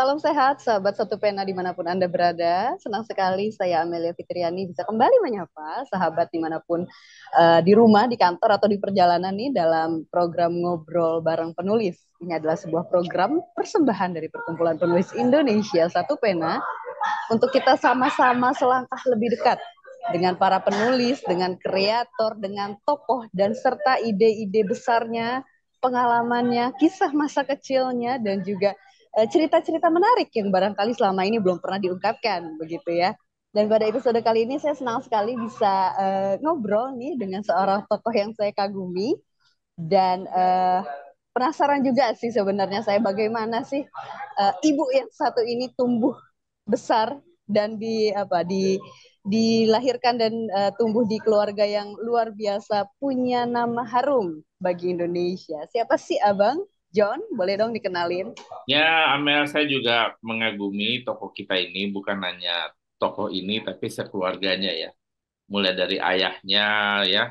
Salam sehat, sahabat satu pena dimanapun Anda berada. Senang sekali saya Amelia Fitriani bisa kembali menyapa sahabat dimanapun uh, di rumah, di kantor, atau di perjalanan nih dalam program Ngobrol Bareng Penulis. Ini adalah sebuah program persembahan dari Perkumpulan Penulis Indonesia Satu Pena untuk kita sama-sama selangkah lebih dekat dengan para penulis, dengan kreator, dengan tokoh, dan serta ide-ide besarnya, pengalamannya, kisah masa kecilnya, dan juga Eh, cerita-cerita menarik yang barangkali selama ini belum pernah diungkapkan begitu ya. Dan pada episode kali ini saya senang sekali bisa uh, ngobrol nih dengan seorang tokoh yang saya kagumi dan uh, penasaran juga sih sebenarnya saya bagaimana sih uh, ibu yang satu ini tumbuh besar dan di apa di dilahirkan dan uh, tumbuh di keluarga yang luar biasa punya nama harum bagi Indonesia. Siapa sih Abang? John, boleh dong dikenalin? Ya, Amel, saya juga mengagumi tokoh kita ini, bukan hanya tokoh ini, tapi sekeluarganya ya. Mulai dari ayahnya ya,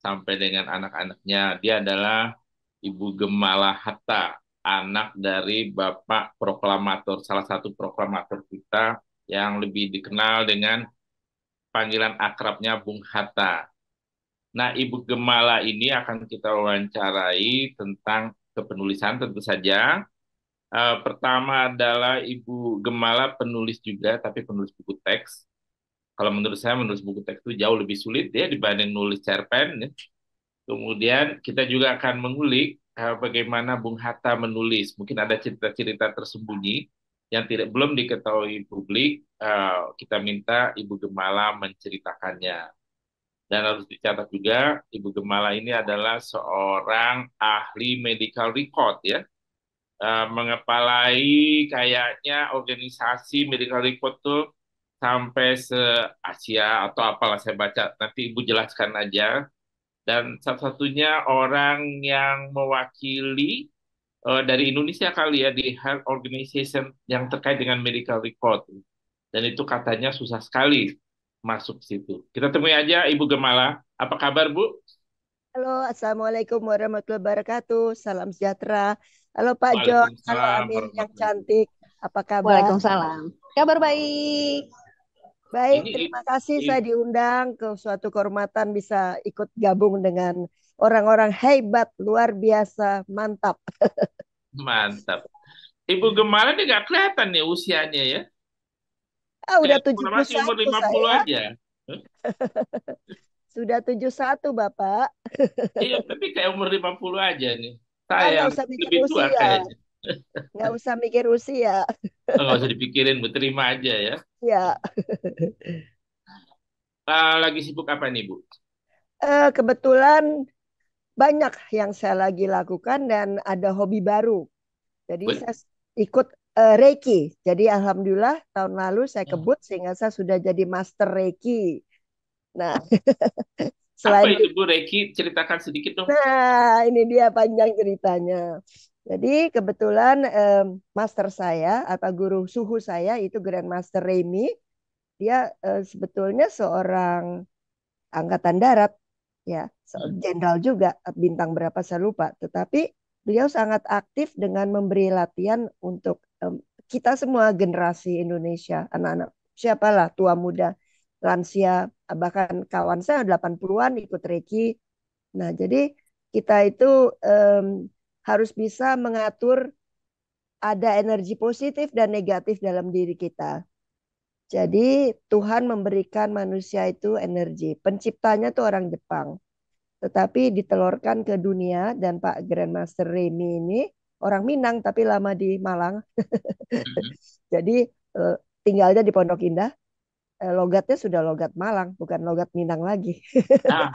sampai dengan anak-anaknya. Dia adalah Ibu Gemala Hatta, anak dari Bapak Proklamator, salah satu proklamator kita yang lebih dikenal dengan panggilan akrabnya Bung Hatta. Nah, Ibu Gemala ini akan kita wawancarai tentang kepenulisan tentu saja. Uh, pertama adalah Ibu Gemala penulis juga, tapi penulis buku teks. Kalau menurut saya menulis buku teks itu jauh lebih sulit ya dibanding nulis cerpen. Ya. Kemudian kita juga akan mengulik uh, bagaimana Bung Hatta menulis. Mungkin ada cerita-cerita tersembunyi yang tidak belum diketahui publik. Uh, kita minta Ibu Gemala menceritakannya. Dan harus dicatat juga, Ibu Gemala ini adalah seorang ahli medical record ya, E, mengepalai kayaknya organisasi medical record tuh sampai se Asia atau apalah saya baca nanti ibu jelaskan aja dan satu-satunya orang yang mewakili e, dari Indonesia kali ya di health organization yang terkait dengan medical record dan itu katanya susah sekali masuk situ. Kita temui aja Ibu Gemala. Apa kabar, Bu? Halo, Assalamualaikum warahmatullahi wabarakatuh. Salam sejahtera. Halo Pak Jo, halo Amir yang cantik. Apa kabar? Waalaikumsalam. Kabar baik. Baik, terima kasih saya diundang ke suatu kehormatan bisa ikut gabung dengan orang-orang hebat, luar biasa, mantap. mantap. Ibu Gemala ini gak kelihatan nih usianya ya. Ah, udah tujuh puluh satu. Umur lima puluh aja. Sudah tujuh satu Bapak. iya, tapi kayak umur lima puluh aja nih. Ah, saya nah, usah mikir usia. kayaknya. Nggak usah mikir usia. Oh, nggak usah dipikirin, berterima aja ya. Iya. Uh, lagi sibuk apa nih Bu? Uh, kebetulan banyak yang saya lagi lakukan dan ada hobi baru. Jadi Boleh. saya ikut uh, Reiki. Jadi alhamdulillah tahun lalu saya hmm. kebut sehingga saya sudah jadi master Reiki. Nah, selain apa itu Bu Reiki ceritakan sedikit dong. Nah, ini dia panjang ceritanya. Jadi kebetulan master saya atau guru suhu saya itu Grand Master Remy. Dia uh, sebetulnya seorang angkatan darat ya, hmm. jenderal juga bintang berapa saya lupa, tetapi beliau sangat aktif dengan memberi latihan untuk kita semua generasi Indonesia, anak-anak siapalah tua muda, lansia, bahkan kawan saya 80-an ikut reiki Nah, jadi kita itu um, harus bisa mengatur ada energi positif dan negatif dalam diri kita. Jadi Tuhan memberikan manusia itu energi. Penciptanya tuh orang Jepang. Tetapi ditelurkan ke dunia dan Pak Grandmaster Remy ini orang Minang tapi lama di Malang. Mm-hmm. Jadi eh, tinggalnya di Pondok Indah. Eh, logatnya sudah logat Malang, bukan logat Minang lagi. nah,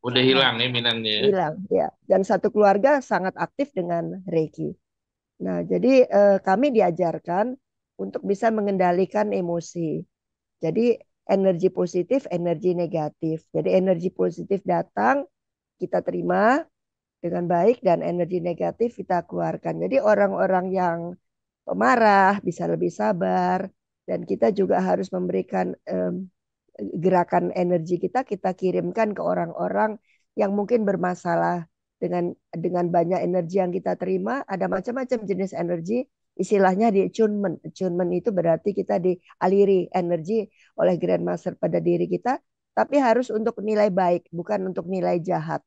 udah hilang ya Minangnya. Hilang, ya. Dan satu keluarga sangat aktif dengan Reiki. Nah, jadi eh, kami diajarkan untuk bisa mengendalikan emosi. Jadi energi positif, energi negatif. Jadi energi positif datang, kita terima dengan baik dan energi negatif kita keluarkan. Jadi orang-orang yang pemarah bisa lebih sabar dan kita juga harus memberikan um, gerakan energi kita kita kirimkan ke orang-orang yang mungkin bermasalah dengan dengan banyak energi yang kita terima ada macam-macam jenis energi istilahnya di attunement. Attunement itu berarti kita dialiri energi oleh grandmaster pada diri kita tapi harus untuk nilai baik bukan untuk nilai jahat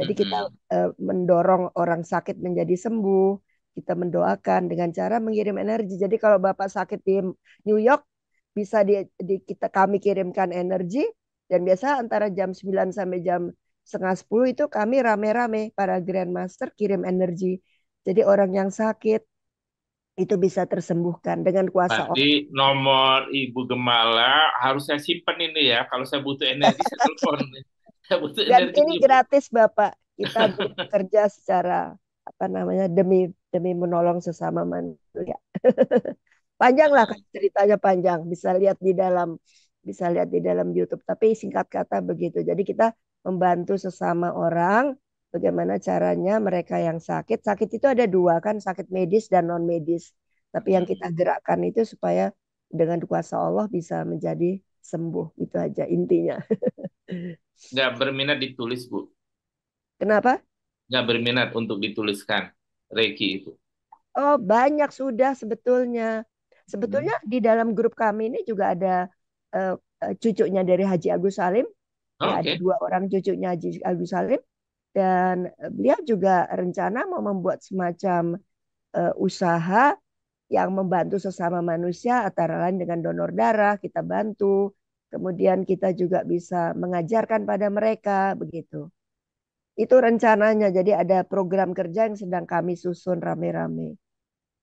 jadi kita uh, mendorong orang sakit menjadi sembuh, kita mendoakan dengan cara mengirim energi. Jadi kalau Bapak sakit di New York bisa di, di kita kami kirimkan energi dan biasa antara jam 9 sampai jam setengah 10 itu kami rame-rame para grandmaster kirim energi. Jadi orang yang sakit itu bisa tersembuhkan dengan kuasa nah, Allah. nomor Ibu Gemala harus saya simpan ini ya. Kalau saya butuh energi saya telepon. Dan ini gratis Bapak. Kita bekerja secara apa namanya demi demi menolong sesama manusia. panjang lah ceritanya panjang. Bisa lihat di dalam bisa lihat di dalam YouTube. Tapi singkat kata begitu. Jadi kita membantu sesama orang bagaimana caranya mereka yang sakit. Sakit itu ada dua kan, sakit medis dan non medis. Tapi yang kita gerakkan itu supaya dengan kuasa Allah bisa menjadi sembuh. Itu aja intinya. Nggak berminat ditulis, Bu. Kenapa? Nggak berminat untuk dituliskan Reiki itu. Oh, banyak sudah sebetulnya. Sebetulnya hmm. di dalam grup kami ini juga ada uh, cucunya dari Haji Agus Salim. Ya, oh, ya, okay. Ada dua orang cucunya Haji Agus Salim dan eh, beliau juga rencana mau membuat semacam uh, usaha yang membantu sesama manusia antara lain dengan donor darah kita bantu kemudian kita juga bisa mengajarkan pada mereka begitu. Itu rencananya, jadi ada program kerja yang sedang kami susun rame-rame.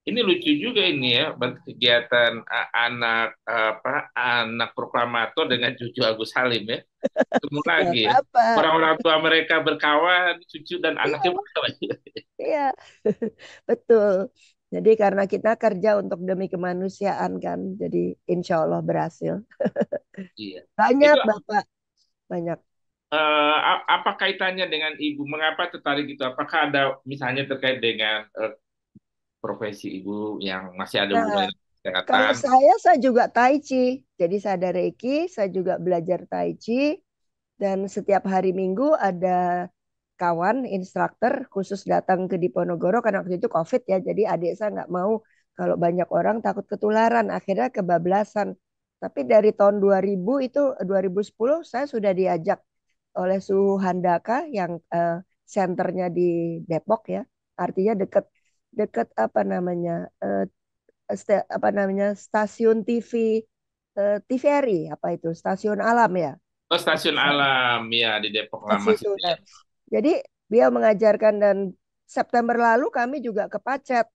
Ini lucu juga ini ya, kegiatan eh, anak eh, apa anak proklamator dengan cucu Agus Halim ya. Ketemu iya, lagi. Ya. Orang-orang tua mereka berkawan, cucu dan iya. anaknya berkawan. Iya. Betul. Jadi karena kita kerja untuk demi kemanusiaan kan, jadi insya Allah berhasil. Iya. Banyak itu, bapak, banyak. Uh, apa kaitannya dengan ibu? Mengapa tertarik itu? Apakah ada misalnya terkait dengan uh, profesi ibu yang masih ada nah, Kalau saya, saya juga tai chi. Jadi saya ada reiki, saya juga belajar tai chi. Dan setiap hari minggu ada kawan instruktur khusus datang ke Diponegoro karena waktu itu COVID ya jadi adik saya nggak mau kalau banyak orang takut ketularan akhirnya kebablasan tapi dari tahun 2000 itu 2010 saya sudah diajak oleh Suhu Handaka yang uh, senternya di Depok ya artinya dekat dekat apa namanya uh, apa namanya stasiun TV uh, eh, TVRI apa itu stasiun alam ya Oh stasiun alam ya di Depok lama. Jadi beliau mengajarkan dan September lalu kami juga ke Pacet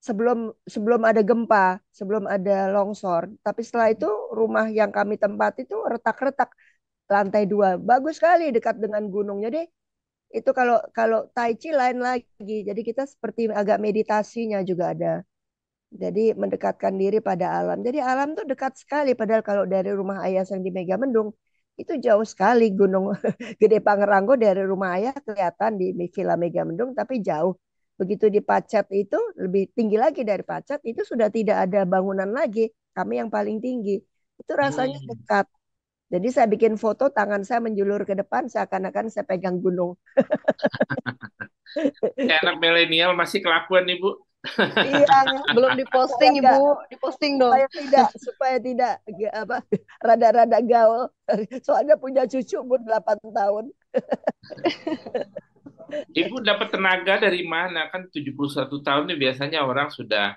sebelum sebelum ada gempa, sebelum ada longsor. Tapi setelah itu rumah yang kami tempat itu retak-retak lantai dua, bagus sekali dekat dengan gunung. Jadi itu kalau kalau tai chi lain lagi. Jadi kita seperti agak meditasinya juga ada. Jadi mendekatkan diri pada alam. Jadi alam tuh dekat sekali padahal kalau dari rumah ayah yang di Megamendung itu jauh sekali Gunung Gede Pangeranggo dari rumah ayah kelihatan di Villa Mendung tapi jauh. Begitu di Pacet itu lebih tinggi lagi dari Pacet itu sudah tidak ada bangunan lagi. Kami yang paling tinggi. Itu oh, rasanya iya. dekat. Jadi saya bikin foto tangan saya menjulur ke depan seakan-akan saya pegang gunung. Anak milenial masih kelakuan Ibu iya, belum diposting Ibu, diposting dong. Supaya tidak, supaya tidak apa rada-rada gaul. Soalnya punya cucu umur 8 tahun. Ibu dapat tenaga dari mana? Kan 71 tahun ini biasanya orang sudah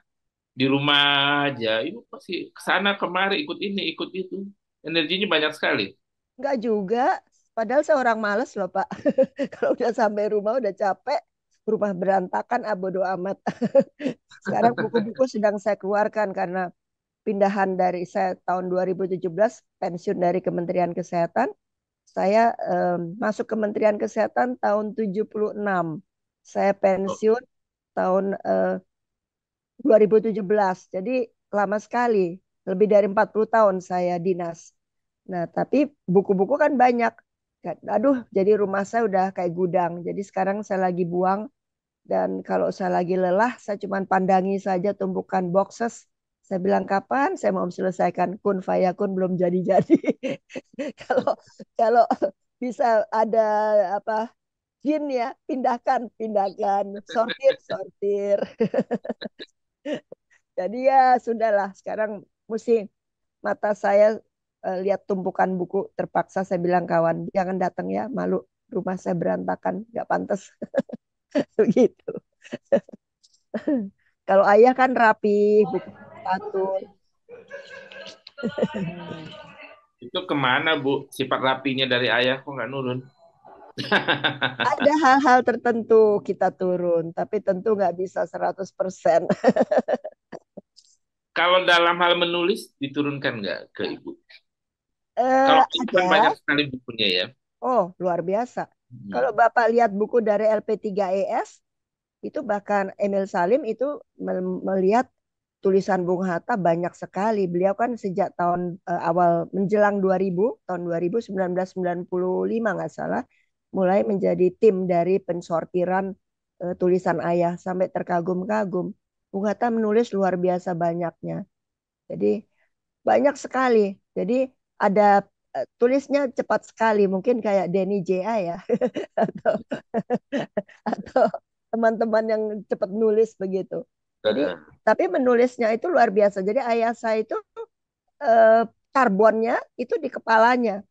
di rumah aja. Ibu pasti ke sana kemari ikut ini, ikut itu. Energinya banyak sekali. Enggak juga. Padahal seorang males loh, Pak. Kalau udah sampai rumah udah capek, rumah berantakan abodo ah, Ahmad. amat. Sekarang buku-buku sedang saya keluarkan karena pindahan dari saya tahun 2017 pensiun dari Kementerian Kesehatan. Saya um, masuk Kementerian Kesehatan tahun 76. Saya pensiun oh. tahun eh, uh, 2017. Jadi lama sekali, lebih dari 40 tahun saya dinas. Nah, tapi buku-buku kan banyak. Aduh, jadi rumah saya udah kayak gudang. Jadi sekarang saya lagi buang dan kalau saya lagi lelah, saya cuma pandangi saja tumpukan boxes. Saya bilang kapan saya mau selesaikan kun fayakun belum jadi-jadi. kalau kalau bisa ada apa jin ya pindahkan pindahkan sortir sortir. jadi ya sudahlah sekarang mesti mata saya eh, lihat tumpukan buku terpaksa saya bilang kawan jangan datang ya malu rumah saya berantakan nggak pantas. begitu kalau ayah kan rapi buku itu kemana bu sifat rapinya dari ayah kok nggak nurun ada hal-hal tertentu kita turun tapi tentu nggak bisa 100% kalau dalam hal menulis diturunkan nggak ke ibu uh, kalau ibu kan banyak sekali bukunya ya oh luar biasa Hmm. Kalau Bapak lihat buku dari LP3ES, itu bahkan Emil Salim itu melihat tulisan Bung Hatta banyak sekali. Beliau kan sejak tahun uh, awal menjelang 2000, tahun 2000 1995 nggak salah, mulai menjadi tim dari pensortiran uh, tulisan ayah sampai terkagum-kagum. Bung Hatta menulis luar biasa banyaknya. Jadi banyak sekali. Jadi ada Eh, tulisnya cepat sekali mungkin kayak Denny JA ya atau atau teman-teman yang cepat nulis begitu. Jadi, tapi menulisnya itu luar biasa. Jadi ayah saya itu eh, karbonnya itu di kepalanya,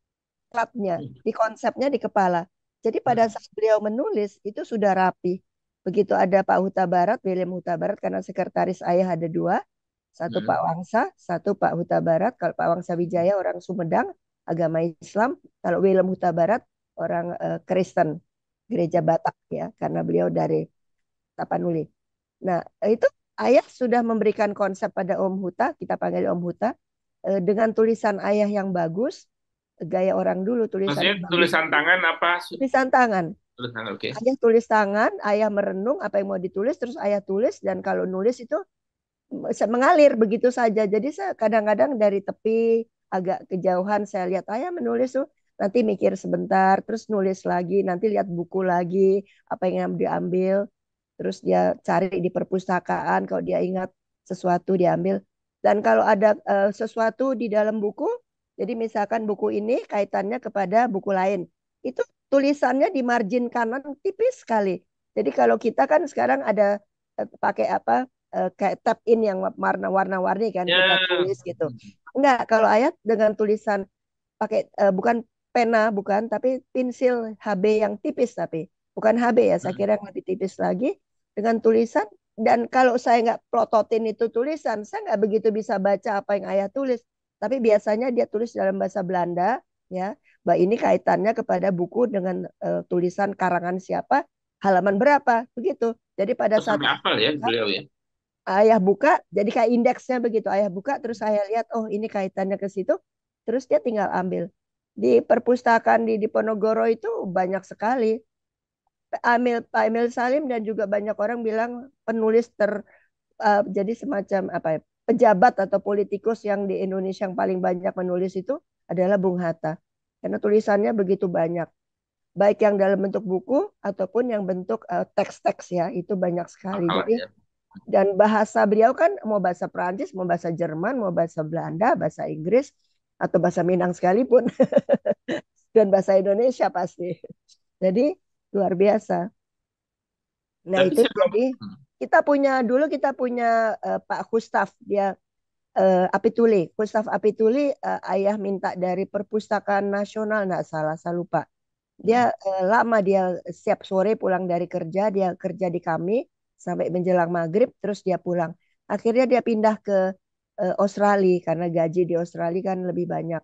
platnya, hmm. di konsepnya di kepala. Jadi pada hmm. saat beliau menulis itu sudah rapi. Begitu ada Pak Huta Barat, William Huta Barat karena sekretaris ayah ada dua, satu hmm. Pak Wangsa, satu Pak Huta Barat. Kalau Pak Wangsa Wijaya orang Sumedang, agama Islam, kalau William Huta Barat orang uh, Kristen, gereja Batak ya, karena beliau dari Tapanuli. Nah, itu ayah sudah memberikan konsep pada Om Huta, kita panggil Om Huta, uh, dengan tulisan ayah yang bagus, gaya orang dulu tulisan. Maksudnya tulisan tangan apa? Tulisan tangan. Tulisan tangan, Okay. Ayah tulis tangan, ayah merenung apa yang mau ditulis, terus ayah tulis dan kalau nulis itu mm, mengalir begitu saja. Jadi saya kadang-kadang dari tepi agak kejauhan saya lihat ayah ya, menulis tuh nanti mikir sebentar terus nulis lagi nanti lihat buku lagi apa yang diambil terus dia cari di perpustakaan kalau dia ingat sesuatu diambil dan kalau ada uh, sesuatu di dalam buku jadi misalkan buku ini kaitannya kepada buku lain itu tulisannya di margin kanan tipis sekali jadi kalau kita kan sekarang ada uh, pakai apa uh, kayak tap in yang warna warna-warni kan yeah. kita ya. tulis gitu hmm enggak kalau ayat dengan tulisan pakai uh, bukan pena bukan tapi pensil HB yang tipis tapi bukan HB ya saya hmm. kira yang lebih tipis lagi dengan tulisan dan kalau saya nggak plototin itu tulisan saya nggak begitu bisa baca apa yang ayah tulis tapi biasanya dia tulis dalam bahasa Belanda ya mbak ini kaitannya kepada buku dengan uh, tulisan karangan siapa halaman berapa begitu jadi pada Terus saat apa ya beliau ya ayah buka jadi kayak indeksnya begitu ayah buka terus saya lihat oh ini kaitannya ke situ terus dia tinggal ambil di perpustakaan di Diponegoro itu banyak sekali Amil Pak Emil Salim dan juga banyak orang bilang penulis ter uh, jadi semacam apa ya pejabat atau politikus yang di Indonesia yang paling banyak menulis itu adalah Bung Hatta karena tulisannya begitu banyak baik yang dalam bentuk buku ataupun yang bentuk teks eh, teks-teks ya itu banyak sekali jadi ya. Dan bahasa beliau kan mau bahasa Prancis, mau bahasa Jerman, mau bahasa Belanda, bahasa Inggris, atau bahasa Minang sekalipun. Dan bahasa Indonesia pasti. Jadi luar biasa. Nah Tapi itu saya... jadi kita punya dulu kita punya uh, Pak Gustaf dia uh, Apituli, Gustaf Apituli uh, ayah minta dari perpustakaan nasional nggak salah saya lupa. Dia uh, lama dia siap sore pulang dari kerja dia kerja di kami sampai menjelang maghrib terus dia pulang akhirnya dia pindah ke uh, Australia karena gaji di Australia kan lebih banyak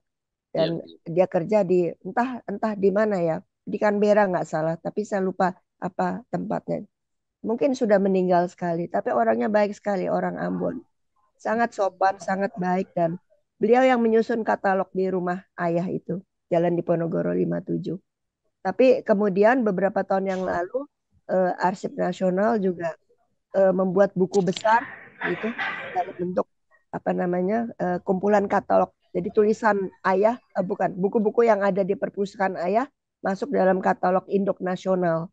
dan ya. dia kerja di entah entah di mana ya di Canberra nggak salah tapi saya lupa apa tempatnya mungkin sudah meninggal sekali tapi orangnya baik sekali orang Ambon sangat sopan sangat baik dan beliau yang menyusun katalog di rumah ayah itu Jalan Diponegoro 57 tapi kemudian beberapa tahun yang lalu eh, arsip nasional juga uh, membuat buku besar gitu dalam bentuk apa namanya uh, kumpulan katalog. Jadi tulisan ayah uh, bukan buku-buku yang ada di perpustakaan ayah masuk dalam katalog induk nasional.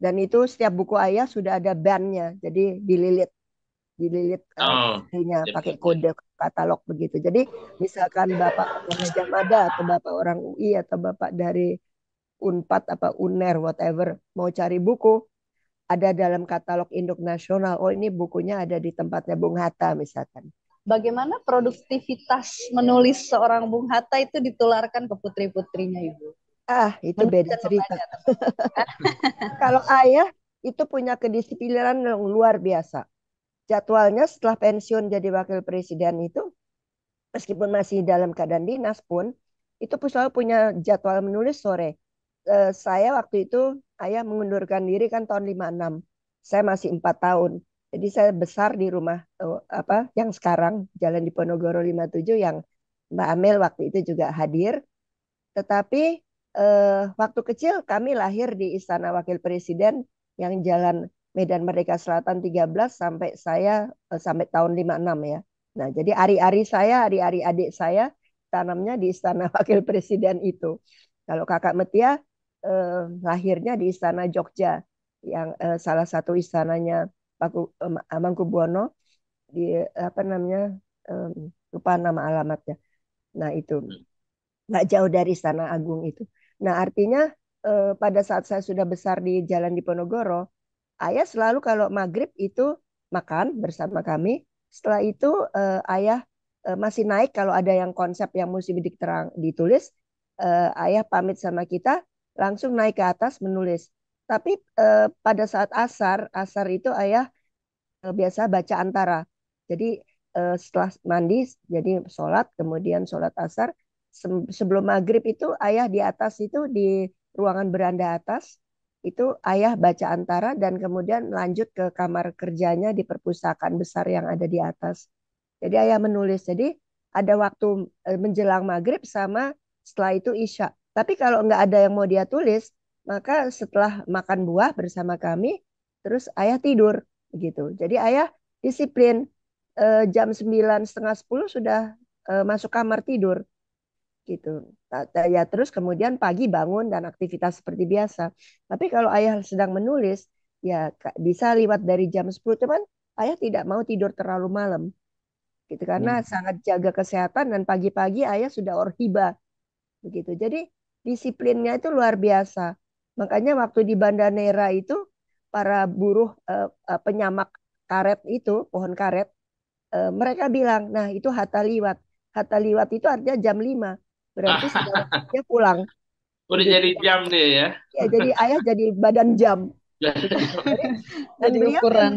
Dan itu setiap buku ayah sudah ada bandnya, jadi dililit, dililit oh, uh, pakai gitu. kode katalog begitu. Jadi misalkan bapak Gajah Mada atau bapak orang UI atau bapak dari Unpad apa Uner whatever mau cari buku ada dalam katalog induk nasional. Oh ini bukunya ada di tempatnya Bung Hatta misalkan. Bagaimana produktivitas menulis seorang Bung Hatta itu ditularkan ke putri-putrinya Ibu? Ah, itu Menurut beda cerita. Kalau ayah itu punya kedisiplinan yang luar biasa. Jadwalnya setelah pensiun jadi wakil presiden itu, meskipun masih dalam keadaan dinas pun, itu selalu punya jadwal menulis sore. Eh, saya waktu itu ayah mengundurkan diri kan tahun 56. Saya masih empat tahun. Jadi saya besar di rumah eh, apa yang sekarang Jalan Diponegoro 57 yang Mbak Amel waktu itu juga hadir. Tetapi eh, waktu kecil kami lahir di Istana Wakil Presiden yang Jalan Medan Merdeka Selatan 13 sampai saya eh, sampai tahun 56 ya. Nah, jadi ari-ari saya, ari-ari adik saya tanamnya di Istana Wakil Presiden itu. Kalau kakak Metia eh, lahirnya di Istana Jogja yang eh, salah satu istananya Paku, eh, Mangkubuwono di apa namanya eh, lupa nama alamatnya. Nah itu hmm. nggak jauh dari Istana Agung itu. Nah artinya eh, pada saat saya sudah besar di Jalan Diponegoro, ayah selalu kalau maghrib itu makan bersama kami. Setelah itu eh, ayah eh, masih naik kalau ada yang konsep yang mesti terang ditulis, eh, ayah pamit sama kita langsung naik ke atas menulis. Tapi eh, pada saat asar, asar itu ayah eh, biasa baca antara. Jadi eh, setelah mandi, jadi sholat, kemudian sholat asar, se sebelum maghrib itu ayah di atas itu di ruangan beranda atas itu ayah baca antara dan kemudian lanjut ke kamar kerjanya di perpustakaan besar yang ada di atas. Jadi ayah menulis. Jadi ada waktu eh, menjelang maghrib sama setelah itu isya tapi kalau nggak ada yang mau dia tulis, maka setelah makan buah bersama kami, terus ayah tidur begitu. Jadi ayah disiplin e, jam sembilan setengah sepuluh sudah e, masuk kamar tidur gitu. Ya terus kemudian pagi bangun dan aktivitas seperti biasa. Tapi kalau ayah sedang menulis, ya bisa lewat dari jam sepuluh. cuman ayah tidak mau tidur terlalu malam gitu karena hmm. sangat jaga kesehatan dan pagi-pagi ayah sudah orhiba begitu jadi disiplinnya itu luar biasa. Makanya waktu di Banda Nera itu para buruh eh, eh, penyamak karet itu, pohon karet, eh, mereka bilang, nah itu Hatta Liwat. Hatta Liwat itu artinya jam 5. Berarti dia pulang. Udah jadi, jadi jam dia ya. Ya, jadi ayah jadi badan jam. jadi ukuran.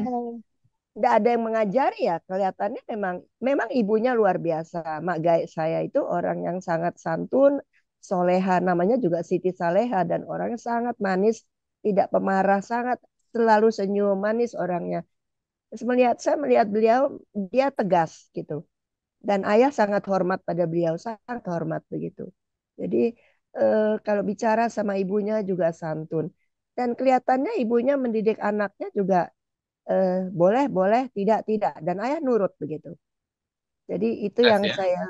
Tidak ada yang mengajari ya, kelihatannya memang memang ibunya luar biasa. Mak Gai saya itu orang yang sangat santun, soleha namanya juga Siti Saleha dan orangnya sangat manis tidak pemarah sangat selalu senyum manis orangnya melihat saya melihat beliau dia tegas gitu dan ayah sangat hormat pada beliau sangat hormat begitu jadi eh, kalau bicara sama ibunya juga santun dan kelihatannya ibunya mendidik anaknya juga eh, boleh boleh tidak tidak dan ayah nurut begitu jadi itu yang ya? saya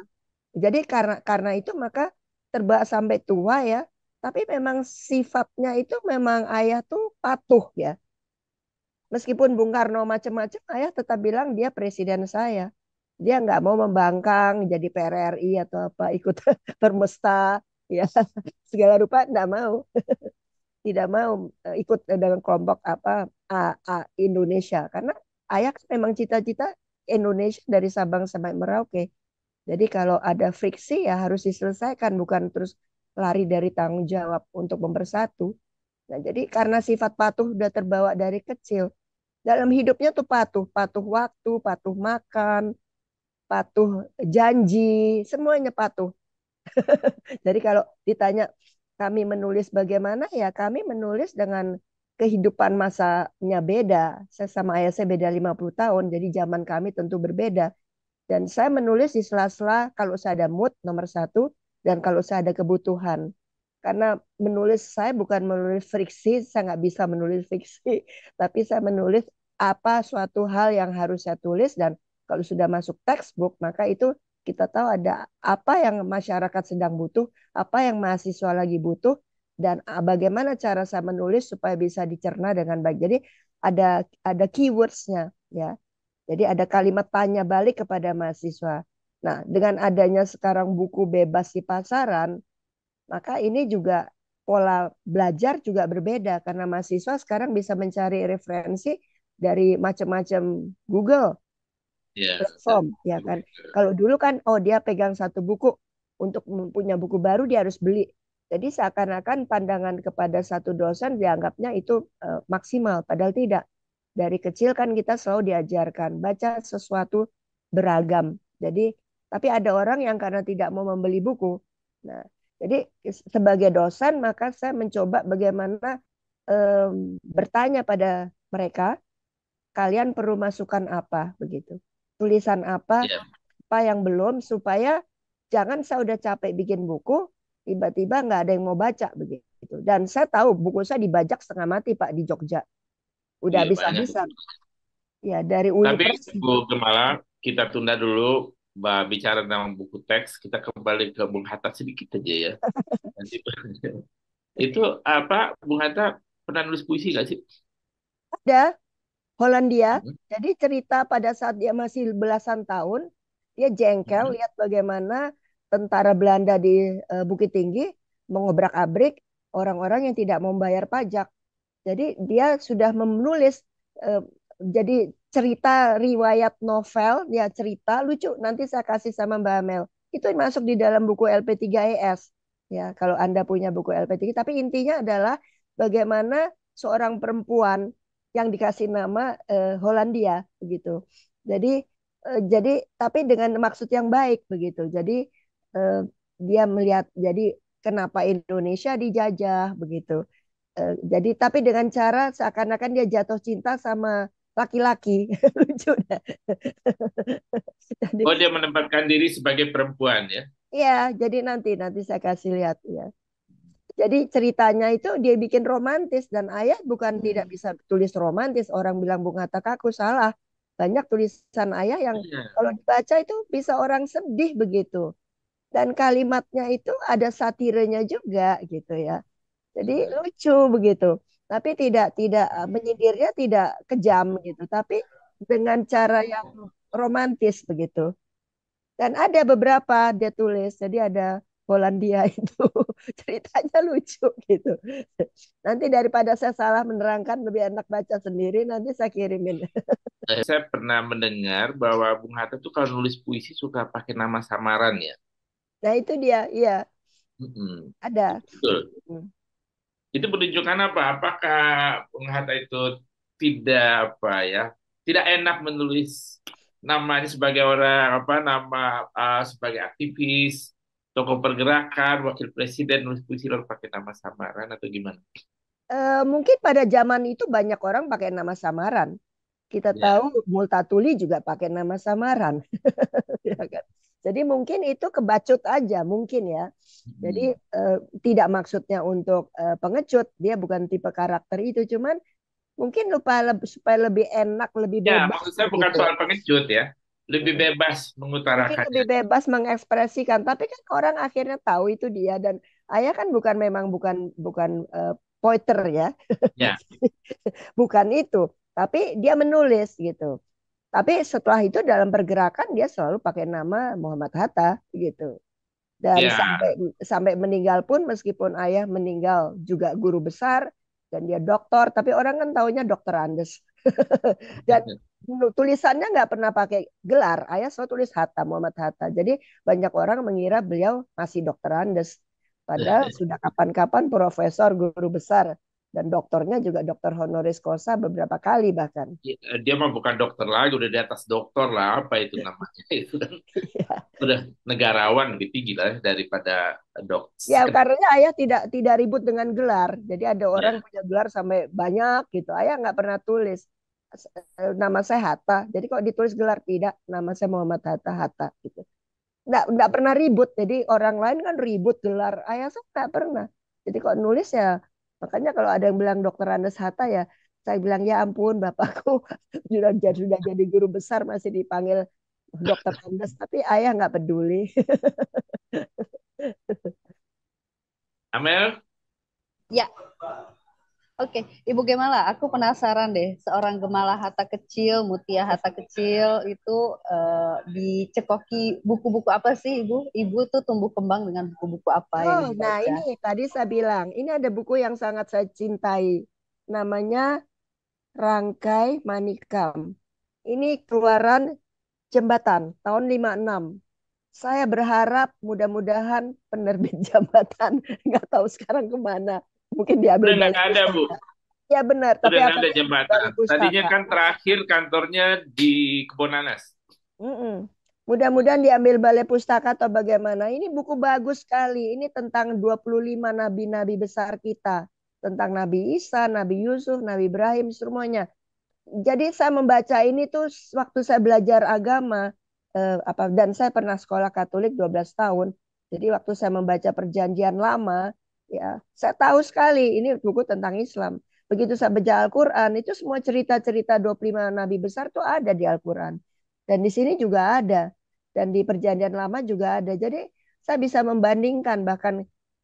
jadi karena karena itu maka terbawa sampai tua ya tapi memang sifatnya itu memang ayah tuh patuh ya meskipun Bung Karno macam-macam ayah tetap bilang dia presiden saya dia nggak mau membangkang jadi PRRI atau apa ikut permesta ya segala rupa nggak mau tidak mau eh, ikut dengan kelompok apa AA Indonesia karena ayah kan memang cita-cita Indonesia dari Sabang sampai Merauke jadi kalau ada friksi ya harus diselesaikan bukan terus lari dari tanggung jawab untuk mempersatu. Nah, jadi karena sifat patuh sudah terbawa dari kecil, dalam hidupnya tuh patuh, patuh waktu, patuh makan, patuh janji, semuanya patuh. jadi kalau ditanya kami menulis bagaimana ya kami menulis dengan kehidupan masanya beda. Saya sama ayah saya beda 50 tahun, jadi zaman kami tentu berbeda. Dan saya menulis di sela-sela kalau saya ada mood nomor satu dan kalau saya ada kebutuhan. Karena menulis saya bukan menulis friksi, saya nggak bisa menulis fiksi, tapi saya menulis apa suatu hal yang harus saya tulis dan kalau sudah masuk textbook maka itu kita tahu ada apa yang masyarakat sedang butuh, apa yang mahasiswa lagi butuh, dan ah, bagaimana cara saya menulis supaya bisa dicerna dengan baik. Jadi ada ada keywordsnya ya. Jadi ada kalimat tanya balik kepada mahasiswa. Nah, dengan adanya sekarang buku bebas di pasaran, maka ini juga pola belajar juga berbeda karena mahasiswa sekarang bisa mencari referensi dari macam-macam Google yeah, platform, yeah. ya kan. Kalau dulu kan, oh dia pegang satu buku, untuk mempunyai buku baru dia harus beli. Jadi seakan-akan pandangan kepada satu dosen dianggapnya itu uh, maksimal, padahal tidak dari kecil kan kita selalu diajarkan baca sesuatu beragam. Jadi tapi ada orang yang karena tidak mau membeli buku. Nah, jadi sebagai dosen maka saya mencoba bagaimana um, bertanya pada mereka, kalian perlu masukan apa begitu. Tulisan apa, yeah. apa yang belum supaya jangan saya udah capek bikin buku, tiba-tiba nggak ada yang mau baca begitu. Dan saya tahu buku saya dibajak setengah mati Pak di Jogja udah iya, bisa-bisa Ya, dari Universitas. Tapi Bu Gemala, kita tunda dulu Mbak bicara tentang buku teks, kita kembali ke Bung Hatta sedikit aja ya. itu apa Bung Hatta pernah nulis puisi gak sih? Ada. Hollandia. Hmm. Jadi cerita pada saat dia masih belasan tahun, dia jengkel hmm. lihat bagaimana tentara Belanda di uh, Bukit Tinggi mengobrak-abrik orang-orang yang tidak membayar pajak. Jadi dia sudah menulis eh, jadi cerita riwayat novel, ya cerita lucu. Nanti saya kasih sama Mbak Amel. Itu masuk di dalam buku LP3ES. Ya, kalau Anda punya buku LP3, e tapi intinya adalah bagaimana seorang perempuan yang dikasih nama eh, Hollandia begitu. Jadi eh, jadi tapi dengan maksud yang baik begitu. Jadi eh, dia melihat jadi kenapa Indonesia dijajah begitu. Eh, jadi tapi dengan cara seakan-akan dia jatuh cinta sama laki-laki lucu jadi, oh dia menempatkan diri sebagai perempuan ya iya jadi nanti nanti saya kasih lihat ya jadi ceritanya itu dia bikin romantis dan ayah bukan hmm. tidak bisa tulis romantis orang bilang bung kata kaku salah banyak tulisan ayah yang ya. kalau dibaca itu bisa orang sedih begitu dan kalimatnya itu ada satirenya juga gitu ya jadi hmm. lucu begitu. Tapi tidak tidak eh, menyindirnya tidak kejam gitu, tapi dengan cara yang romantis begitu. Dan ada beberapa dia tulis. Jadi ada Polandia itu ceritanya lucu gitu. Nanti daripada saya salah menerangkan lebih enak baca sendiri nanti saya kirimin. saya pernah mendengar bahwa Bung Hatta tuh kalau nulis puisi suka pakai nama samaran ya. Nah itu dia, iya. Mm-hmm. Ada. Betul. Mm. Itu menunjukkan apa? Apakah Bung Hatta itu tidak apa ya? Tidak enak menulis nama ini sebagai orang apa nama uh, sebagai aktivis, tokoh pergerakan, wakil presiden nulis puisi lalu pakai nama samaran atau gimana? Uh, mungkin pada zaman itu banyak orang pakai nama samaran. Kita ya. tahu Multatuli juga pakai nama samaran. ya kan? Jadi mungkin itu kebacut aja mungkin ya. Jadi hmm. eh, tidak maksudnya untuk eh, pengecut, dia bukan tipe karakter itu, cuman mungkin lupa le supaya lebih enak, lebih ya, bebas. Ya, maksud saya gitu. bukan soal pengecut ya. Lebih iya. bebas mengutarakan. Mungkin ya. lebih bebas mengekspresikan, tapi kan orang akhirnya tahu itu dia dan ayah kan bukan memang bukan bukan uh, pointer ya. ya. bukan itu, tapi dia menulis gitu. Tapi setelah itu dalam pergerakan dia selalu pakai nama Muhammad Hatta gitu. Dan yeah. sampai sampai meninggal pun meskipun ayah meninggal juga guru besar dan dia dokter, tapi orang kan taunya dokter Andes. dan iya. tulisannya nggak pernah pakai gelar, ayah selalu tulis Hatta Muhammad Hatta. Jadi banyak orang mengira beliau masih dokter Andes. Padahal iya. sudah kapan-kapan profesor guru besar dan dokternya juga dokter honoris causa beberapa kali bahkan. Iya, dia mah bukan dokter lagi, udah di atas dokter lah, apa itu namanya itu ya. negarawan lebih tinggi lah daripada dokter. Ya, karena ayah tidak tidak ribut dengan gelar. Jadi ada iya. orang ya. punya gelar sampai banyak gitu. Ayah nggak pernah tulis eh, nama saya Hatta. Jadi kok ditulis gelar tidak, nama saya Muhammad Hatta Hatta gitu. Nggak, nggak pernah ribut. Jadi orang lain kan ribut gelar. Ayah saya nggak pernah. Jadi kok nulis ya Makanya kalau ada yang bilang dokter Andes Hatta ya, saya bilang ya ampun bapakku sudah jadi sudah jadi guru besar masih dipanggil dokter Andes, tapi ayah nggak peduli. Amel? Ya. Oke, Ibu Gemala, aku penasaran deh. Seorang Gemala Hatta kecil, Mutia Hatta kecil itu uh, dicekoki buku-buku apa sih, Ibu? Ibu tuh tumbuh kembang dengan buku-buku apa oh, yang Nah, ini tadi saya bilang, ini ada buku yang sangat saya cintai. Namanya Rangkai Manikam. Ini keluaran Jembatan tahun 56 saya berharap mudah-mudahan penerbit jembatan nggak tahu sekarang kemana mungkin diambil udah nggak ada bu ya benar tapi ada jembatan tadinya kan terakhir kantornya di Kebonanas mm Mudah-mudahan diambil Balai Pustaka atau bagaimana. Ini buku bagus sekali. Ini tentang 25 nabi-nabi besar kita. Tentang Nabi Isa, Nabi Yusuf, Nabi Ibrahim, semuanya. Jadi saya membaca ini tuh waktu saya belajar agama. Eh, apa Dan saya pernah sekolah katolik 12 tahun. Jadi waktu saya membaca perjanjian lama, ya saya tahu sekali ini buku tentang Islam begitu saya baca Al-Quran itu semua cerita-cerita 25 nabi besar tuh ada di Al-Quran dan di sini juga ada dan di perjanjian lama juga ada jadi saya bisa membandingkan bahkan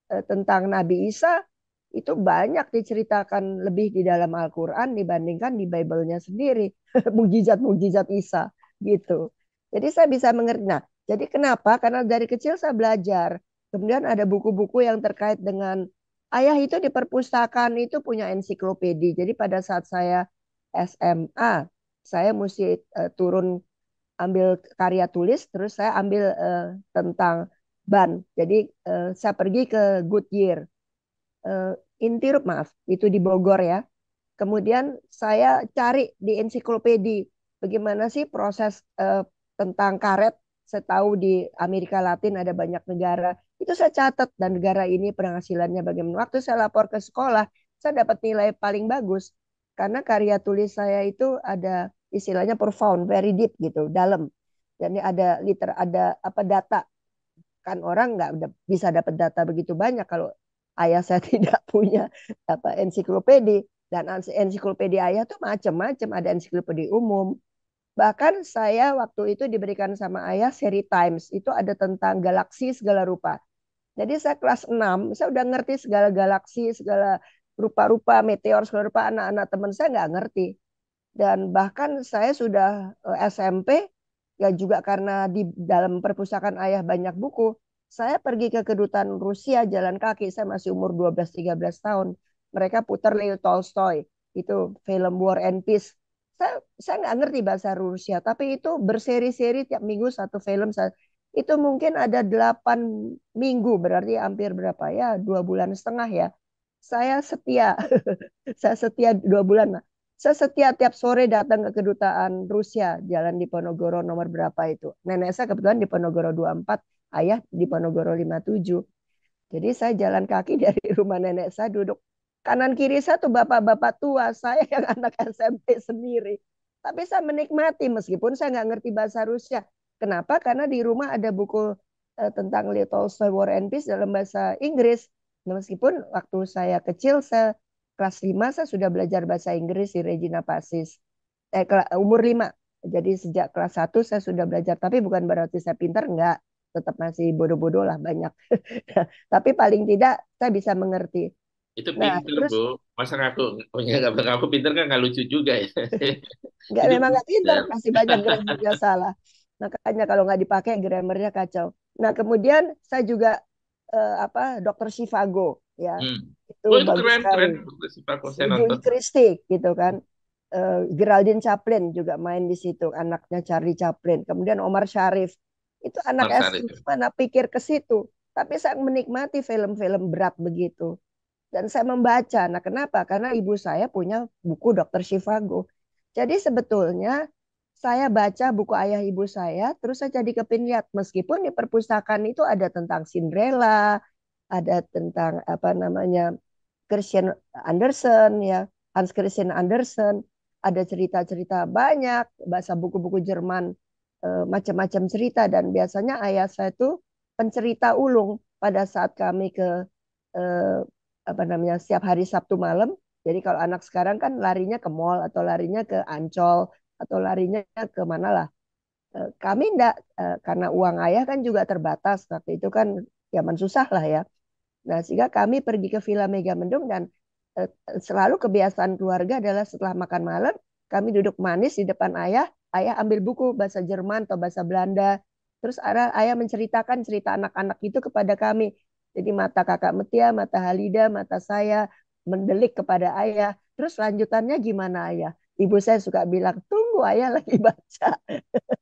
eh, tentang Nabi Isa itu banyak diceritakan lebih di dalam Al-Quran dibandingkan di Bible-nya sendiri mujizat-mujizat Isa gitu jadi saya bisa mengerti nah jadi kenapa karena dari kecil saya belajar Kemudian ada buku-buku yang terkait dengan ayah itu di perpustakaan itu punya ensiklopedi. Jadi pada saat saya SMA, saya mesti uh, turun ambil karya tulis, terus saya ambil uh, tentang ban. Jadi uh, saya pergi ke Goodyear, uh, Intirup maaf, itu di Bogor ya. Kemudian saya cari di ensiklopedi bagaimana sih proses uh, tentang karet saya tahu di Amerika Latin ada banyak negara. Itu saya catat dan negara ini penghasilannya bagaimana. Waktu saya lapor ke sekolah, saya dapat nilai paling bagus karena karya tulis saya itu ada istilahnya profound, very deep gitu, dalam. Jadi ada liter, ada apa data. Kan orang nggak bisa dapat data begitu banyak kalau ayah saya tidak punya apa ensiklopedi dan ensiklopedi ayah tuh macam-macam ada ensiklopedi umum Bahkan saya waktu itu diberikan sama ayah seri Times. Itu ada tentang galaksi segala rupa. Jadi saya kelas 6, saya udah ngerti segala galaksi, segala rupa-rupa, meteor, segala rupa. Anak-anak teman saya nggak ngerti. Dan bahkan saya sudah eh, SMP, ya juga karena di dalam perpustakaan ayah banyak buku, saya pergi ke kedutaan Rusia jalan kaki, saya masih umur 12-13 tahun. Mereka putar Leo Tolstoy, itu film War and Peace saya saya nggak ngerti bahasa Rusia tapi itu berseri-seri tiap minggu satu film itu mungkin ada delapan minggu berarti hampir berapa ya dua bulan setengah ya saya setia saya setia dua bulan nah. saya setia tiap sore datang ke kedutaan Rusia jalan di Ponogoro nomor berapa itu nenek saya kebetulan di Ponogoro empat ayah di Ponogoro tujuh jadi saya jalan kaki dari rumah nenek saya duduk Kanan kiri saya tuh bapak-bapak tua, saya yang anak SMP sendiri. Tapi saya menikmati meskipun saya nggak ngerti bahasa Rusia. Kenapa? Karena di rumah ada buku eh, tentang Leo Tolstoy War and Peace dalam bahasa Inggris. Nah, meskipun waktu saya kecil, saya kelas 5 saya sudah belajar bahasa Inggris di Regina Pasis Eh, umur 5. Jadi sejak kelas 1 saya sudah belajar. Tapi bukan berarti saya pintar, enggak tetap masih bodoh-bodoh lah banyak. Tapi paling tidak saya bisa mengerti. Itu nah, pinter, terus, Bu. Masa ngaku punya oh gambar kamu pinter kan nggak lucu juga ya. Nggak, memang nggak pinter. Nah. Masih banyak grammarnya salah. Makanya kalau nggak dipakai grammarnya kacau. Nah, kemudian saya juga eh, apa Dokter Shivago ya. Hmm. Itu, oh, itu keren, sekali. keren. Shivago saya nonton. Christie gitu kan. Uh, Geraldine Chaplin juga main di situ, anaknya Charlie Chaplin. Kemudian Omar Sharif, Itu anak es ya. mana pikir ke situ. Tapi saya menikmati film-film berat begitu dan saya membaca. Nah, kenapa? Karena ibu saya punya buku dokter Shivago. Jadi sebetulnya saya baca buku ayah ibu saya, terus saya jadi kepinliat. Meskipun di perpustakaan itu ada tentang Cinderella, ada tentang apa namanya Christian Andersen ya, Hans Christian Andersen, ada cerita-cerita banyak, bahasa buku-buku Jerman eh, macam-macam cerita dan biasanya ayah saya itu pencerita ulung pada saat kami ke eh, apa namanya setiap hari Sabtu malam. Jadi kalau anak sekarang kan larinya ke mall atau larinya ke Ancol atau larinya ke mana lah. Eh, kami enggak eh, karena uang ayah kan juga terbatas waktu itu kan zaman susah lah ya. Nah, sehingga kami pergi ke Villa Mega Mendung dan eh, selalu kebiasaan keluarga adalah setelah makan malam kami duduk manis di depan ayah, ayah ambil buku bahasa Jerman atau bahasa Belanda. Terus ayah menceritakan cerita anak-anak itu kepada kami. Jadi mata kakak Metia, mata Halida, mata saya mendelik kepada ayah. Terus lanjutannya gimana ayah? Ibu saya suka bilang, tunggu ayah lagi baca.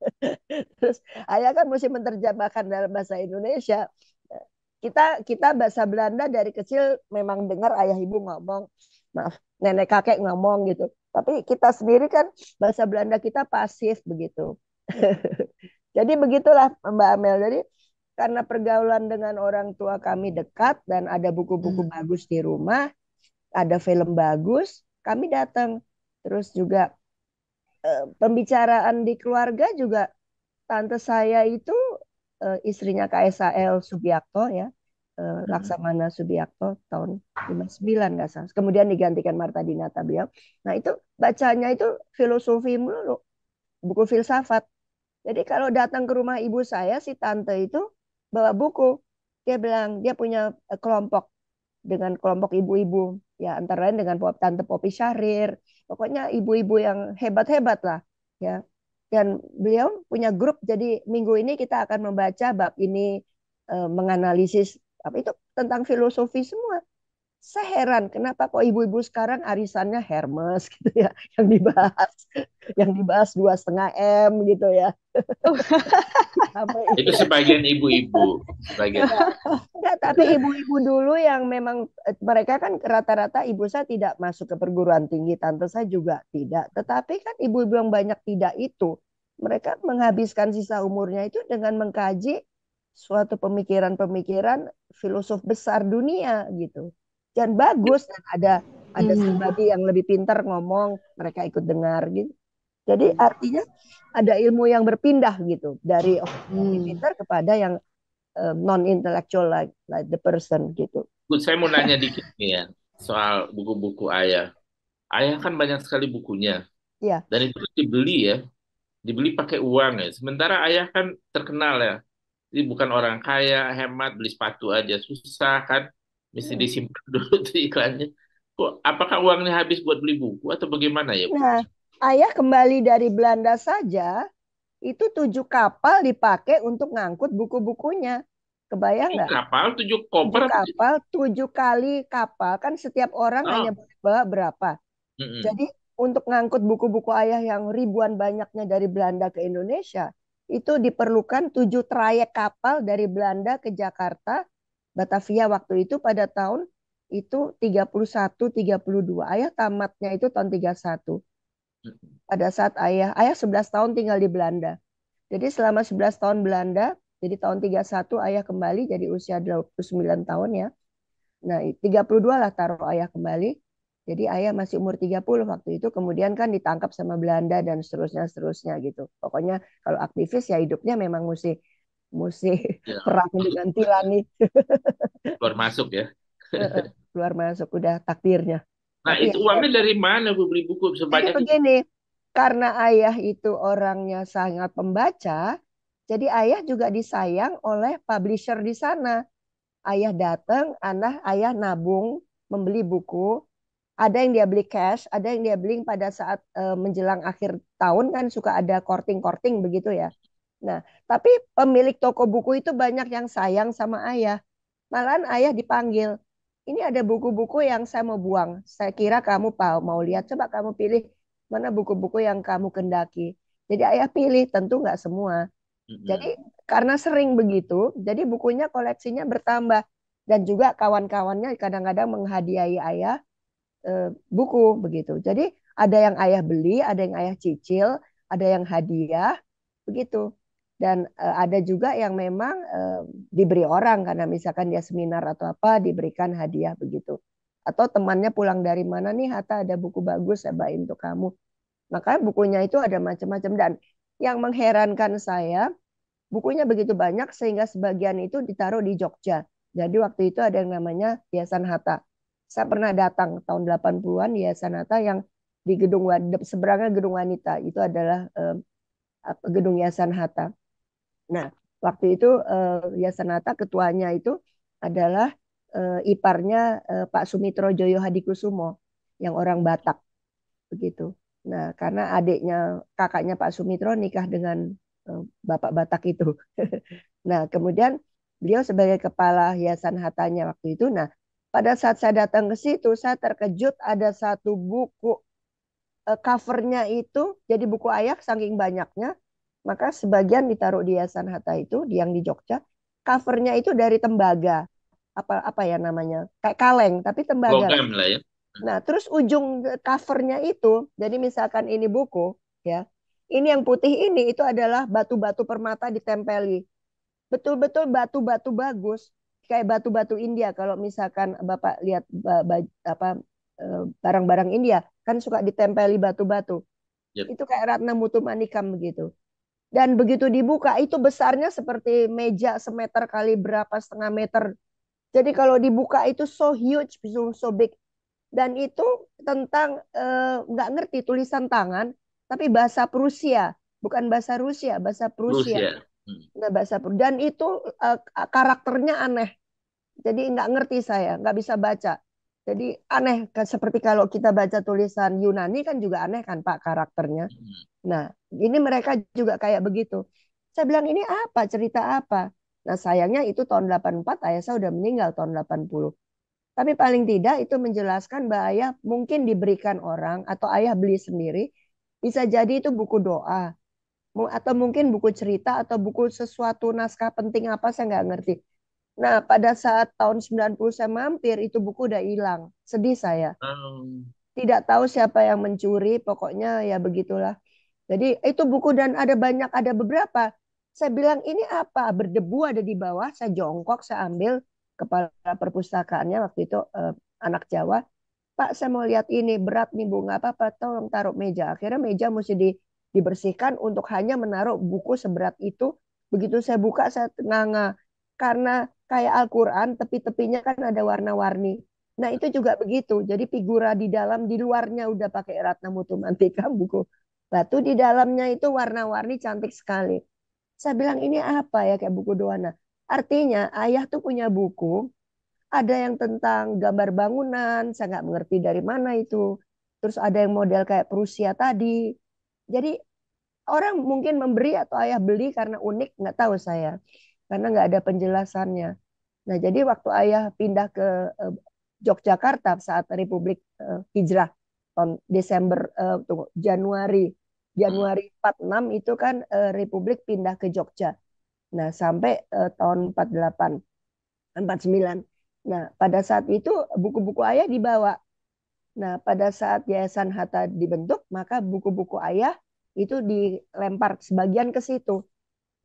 Terus ayah kan mesti menerjemahkan dalam bahasa Indonesia. Kita kita bahasa Belanda dari kecil memang dengar ayah ibu ngomong, maaf, nenek kakek ngomong gitu. Tapi kita sendiri kan bahasa Belanda kita pasif begitu. Jadi begitulah Mbak Amel. Jadi karena pergaulan dengan orang tua kami dekat dan ada buku-buku hmm. bagus di rumah, ada film bagus, kami datang. Terus juga e, pembicaraan di keluarga juga tante saya itu e, istrinya KSAL Subiakto ya. e, Laksamana Subiakto tahun 59 nggak salah. Kemudian digantikan Marta Dinata beliau. Nah itu bacanya itu filosofi melulu, buku filsafat. Jadi kalau datang ke rumah ibu saya si tante itu bawa buku dia bilang dia punya eh, kelompok dengan kelompok ibu-ibu ya antara lain dengan tante Popi Syahrir pokoknya ibu-ibu yang hebat-hebat lah ya dan beliau punya grup jadi minggu ini kita akan membaca bab ini eh, menganalisis apa itu tentang filosofi semua saya heran kenapa kok ibu-ibu sekarang arisannya Hermes gitu ya yang dibahas yang dibahas dua setengah m gitu ya oh. itu sebagian ibu-ibu sebagian enggak iya. tapi ibu-ibu dulu yang memang eh, mereka kan rata-rata ibu saya tidak masuk ke perguruan tinggi tante saya juga tidak tetapi kan ibu-ibu yang banyak tidak itu mereka menghabiskan sisa umurnya itu dengan mengkaji suatu pemikiran-pemikiran filosof besar dunia gitu dan bagus dan ada ada iya. sebagian yang lebih pintar ngomong mereka ikut dengar gitu jadi hmm. artinya ada ilmu yang berpindah gitu dari hmm. orang pintar kepada yang uh, eh, non intellectual like, like the person gitu. Bu, saya mau nanya dikit nih ya soal buku-buku ayah. Ayah kan banyak sekali bukunya. Iya. Dan itu dibeli ya, dibeli pakai uang ya. Sementara ayah kan terkenal ya, ini bukan orang kaya, hemat beli sepatu aja susah kan, mesti hmm. disimpan dulu tuh iklannya. Kok apakah uangnya habis buat beli buku atau bagaimana ya? Iya. Nah, ayah kembali dari Belanda saja itu tujuh kapal dipakai untuk ngangkut buku-bukunya. Kebayang nggak? Kapal tujuh koper. Tujuh kapal tujuh kali kapal kan setiap orang oh. hanya bawa berapa. Mm-hmm. Jadi untuk ngangkut buku-buku ayah yang ribuan banyaknya dari Belanda ke Indonesia itu diperlukan tujuh trayek kapal dari Belanda ke Jakarta, Batavia waktu itu pada tahun itu 31 32. Ayah tamatnya itu tahun 31 pada saat ayah ayah 11 tahun tinggal di Belanda. Jadi selama 11 tahun Belanda, jadi tahun 31 ayah kembali jadi usia 29 tahun ya. Nah, 32 lah taruh ayah kembali. Jadi ayah masih umur 30 waktu itu kemudian kan ditangkap sama Belanda dan seterusnya seterusnya gitu. Pokoknya kalau aktivis ya hidupnya memang mesti mesti ya. perang dengan tilani. Keluar masuk ya. Keluar masuk udah takdirnya. Nah, iya, itu uangnya iya. dari mana Bu beli buku sebanyak jadi begini, karena ayah itu orangnya sangat pembaca, jadi ayah juga disayang oleh publisher di sana. Ayah datang, anak ayah nabung membeli buku. Ada yang dia beli cash, ada yang dia beli pada saat e, menjelang akhir tahun kan suka ada korting-korting begitu ya. Nah, tapi pemilik toko buku itu banyak yang sayang sama ayah. Malahan ayah dipanggil, ini ada buku-buku yang saya mau buang. Saya kira kamu mau lihat, coba kamu pilih mana buku-buku yang kamu kendaki. Jadi ayah pilih, tentu nggak semua. Jadi karena sering begitu, jadi bukunya koleksinya bertambah dan juga kawan-kawannya kadang-kadang menghadiahi ayah e, buku begitu. Jadi ada yang ayah beli, ada yang ayah cicil, ada yang hadiah begitu dan uh, ada juga yang memang uh, diberi orang karena misalkan dia seminar atau apa diberikan hadiah begitu atau temannya pulang dari mana nih Hatta ada buku bagus saya bawain untuk kamu maka bukunya itu ada macam-macam dan yang mengherankan saya bukunya begitu banyak sehingga sebagian itu ditaruh di Jogja jadi waktu itu ada yang namanya Yayasan Hatta saya pernah datang tahun 80-an Yayasan Hatta yang di gedung seberangnya gedung wanita itu adalah eh, gedung Yayasan Hatta Nah, waktu itu uh, eh, Yayasan Nata ketuanya itu adalah uh, iparnya uh, Pak Sumitro Joyo Hadikusumo yang orang Batak begitu. Nah, karena adiknya kakaknya Pak Sumitro nikah dengan uh, Bapak Batak itu. nah, kemudian beliau sebagai kepala Yayasan Hatanya waktu itu. Nah, pada saat saya datang ke situ, saya terkejut ada satu buku uh, covernya itu jadi buku ayak saking banyaknya maka sebagian ditaruh di Yayasan Hatta itu, yang di Jogja, covernya itu dari tembaga. Apa apa ya namanya? Kayak kaleng, tapi tembaga. lah ya. Nah, terus ujung covernya itu, jadi misalkan ini buku, ya, ini yang putih ini itu adalah batu-batu permata ditempeli. Betul-betul batu-batu bagus, kayak batu-batu India. Kalau misalkan Bapak lihat apa eh, barang-barang India, kan suka ditempeli batu-batu. Yep. Itu kayak Ratna Mutu Manikam begitu. Dan begitu dibuka itu besarnya seperti meja semeter kali berapa setengah meter. Jadi kalau dibuka itu so huge, so big. Dan itu tentang eh, nggak eh, ngerti tulisan tangan, tapi bahasa Prusia, bukan bahasa Rusia, bahasa Prusia. Rusia. Nah, bahasa Prusia. Dan itu eh, karakternya aneh. Jadi nggak ngerti saya, nggak bisa baca. Jadi aneh kan seperti kalau kita baca tulisan Yunani kan juga aneh kan Pak karakternya. Hmm. Nah, ini mereka juga kayak begitu. Saya bilang ini apa? Cerita apa? Nah, sayangnya itu tahun 84 ayah saya sudah meninggal tahun 80. Tapi paling tidak itu menjelaskan bahwa Ayah mungkin diberikan orang atau Ayah beli sendiri. Bisa jadi itu buku doa. Atau mungkin buku cerita atau buku sesuatu naskah penting apa saya nggak ngerti. Nah, pada saat tahun 90 saya mampir, itu buku udah hilang. Sedih saya. Hmm. Tidak tahu siapa yang mencuri, pokoknya ya begitulah. Jadi itu buku dan ada banyak, ada beberapa. Saya bilang ini apa? Berdebu ada di bawah, saya jongkok, saya ambil kepala perpustakaannya waktu itu eh, anak Jawa. Pak, saya mau lihat ini, berat nih bunga apa-apa, tolong taruh meja. Akhirnya meja mesti di, dibersihkan untuk hanya menaruh buku seberat itu. Begitu saya buka, saya nganga. Karena kayak Al-Quran, tepi-tepinya kan ada warna-warni. Nah itu juga begitu. Jadi figura di dalam, di luarnya udah pakai Ratna Mutu Mantika, buku batu. Di dalamnya itu warna-warni cantik sekali. Saya bilang ini apa ya kayak buku doana. Artinya ayah tuh punya buku, ada yang tentang gambar bangunan, saya nggak mengerti dari mana itu. Terus ada yang model kayak Prusia tadi. Jadi orang mungkin memberi atau ayah beli karena unik, nggak tahu saya karena nggak ada penjelasannya. Nah, jadi waktu ayah pindah ke eh, Yogyakarta saat Republik eh, Hijrah tahun Desember eh, tunggu, Januari Januari 46 itu kan Republik pindah ke Jogja. Nah, sampai tahun 48 49. Nah, pada saat itu buku-buku ayah dibawa. Nah, pada saat Yayasan Hatta dibentuk, maka buku-buku ayah itu dilempar sebagian ke situ.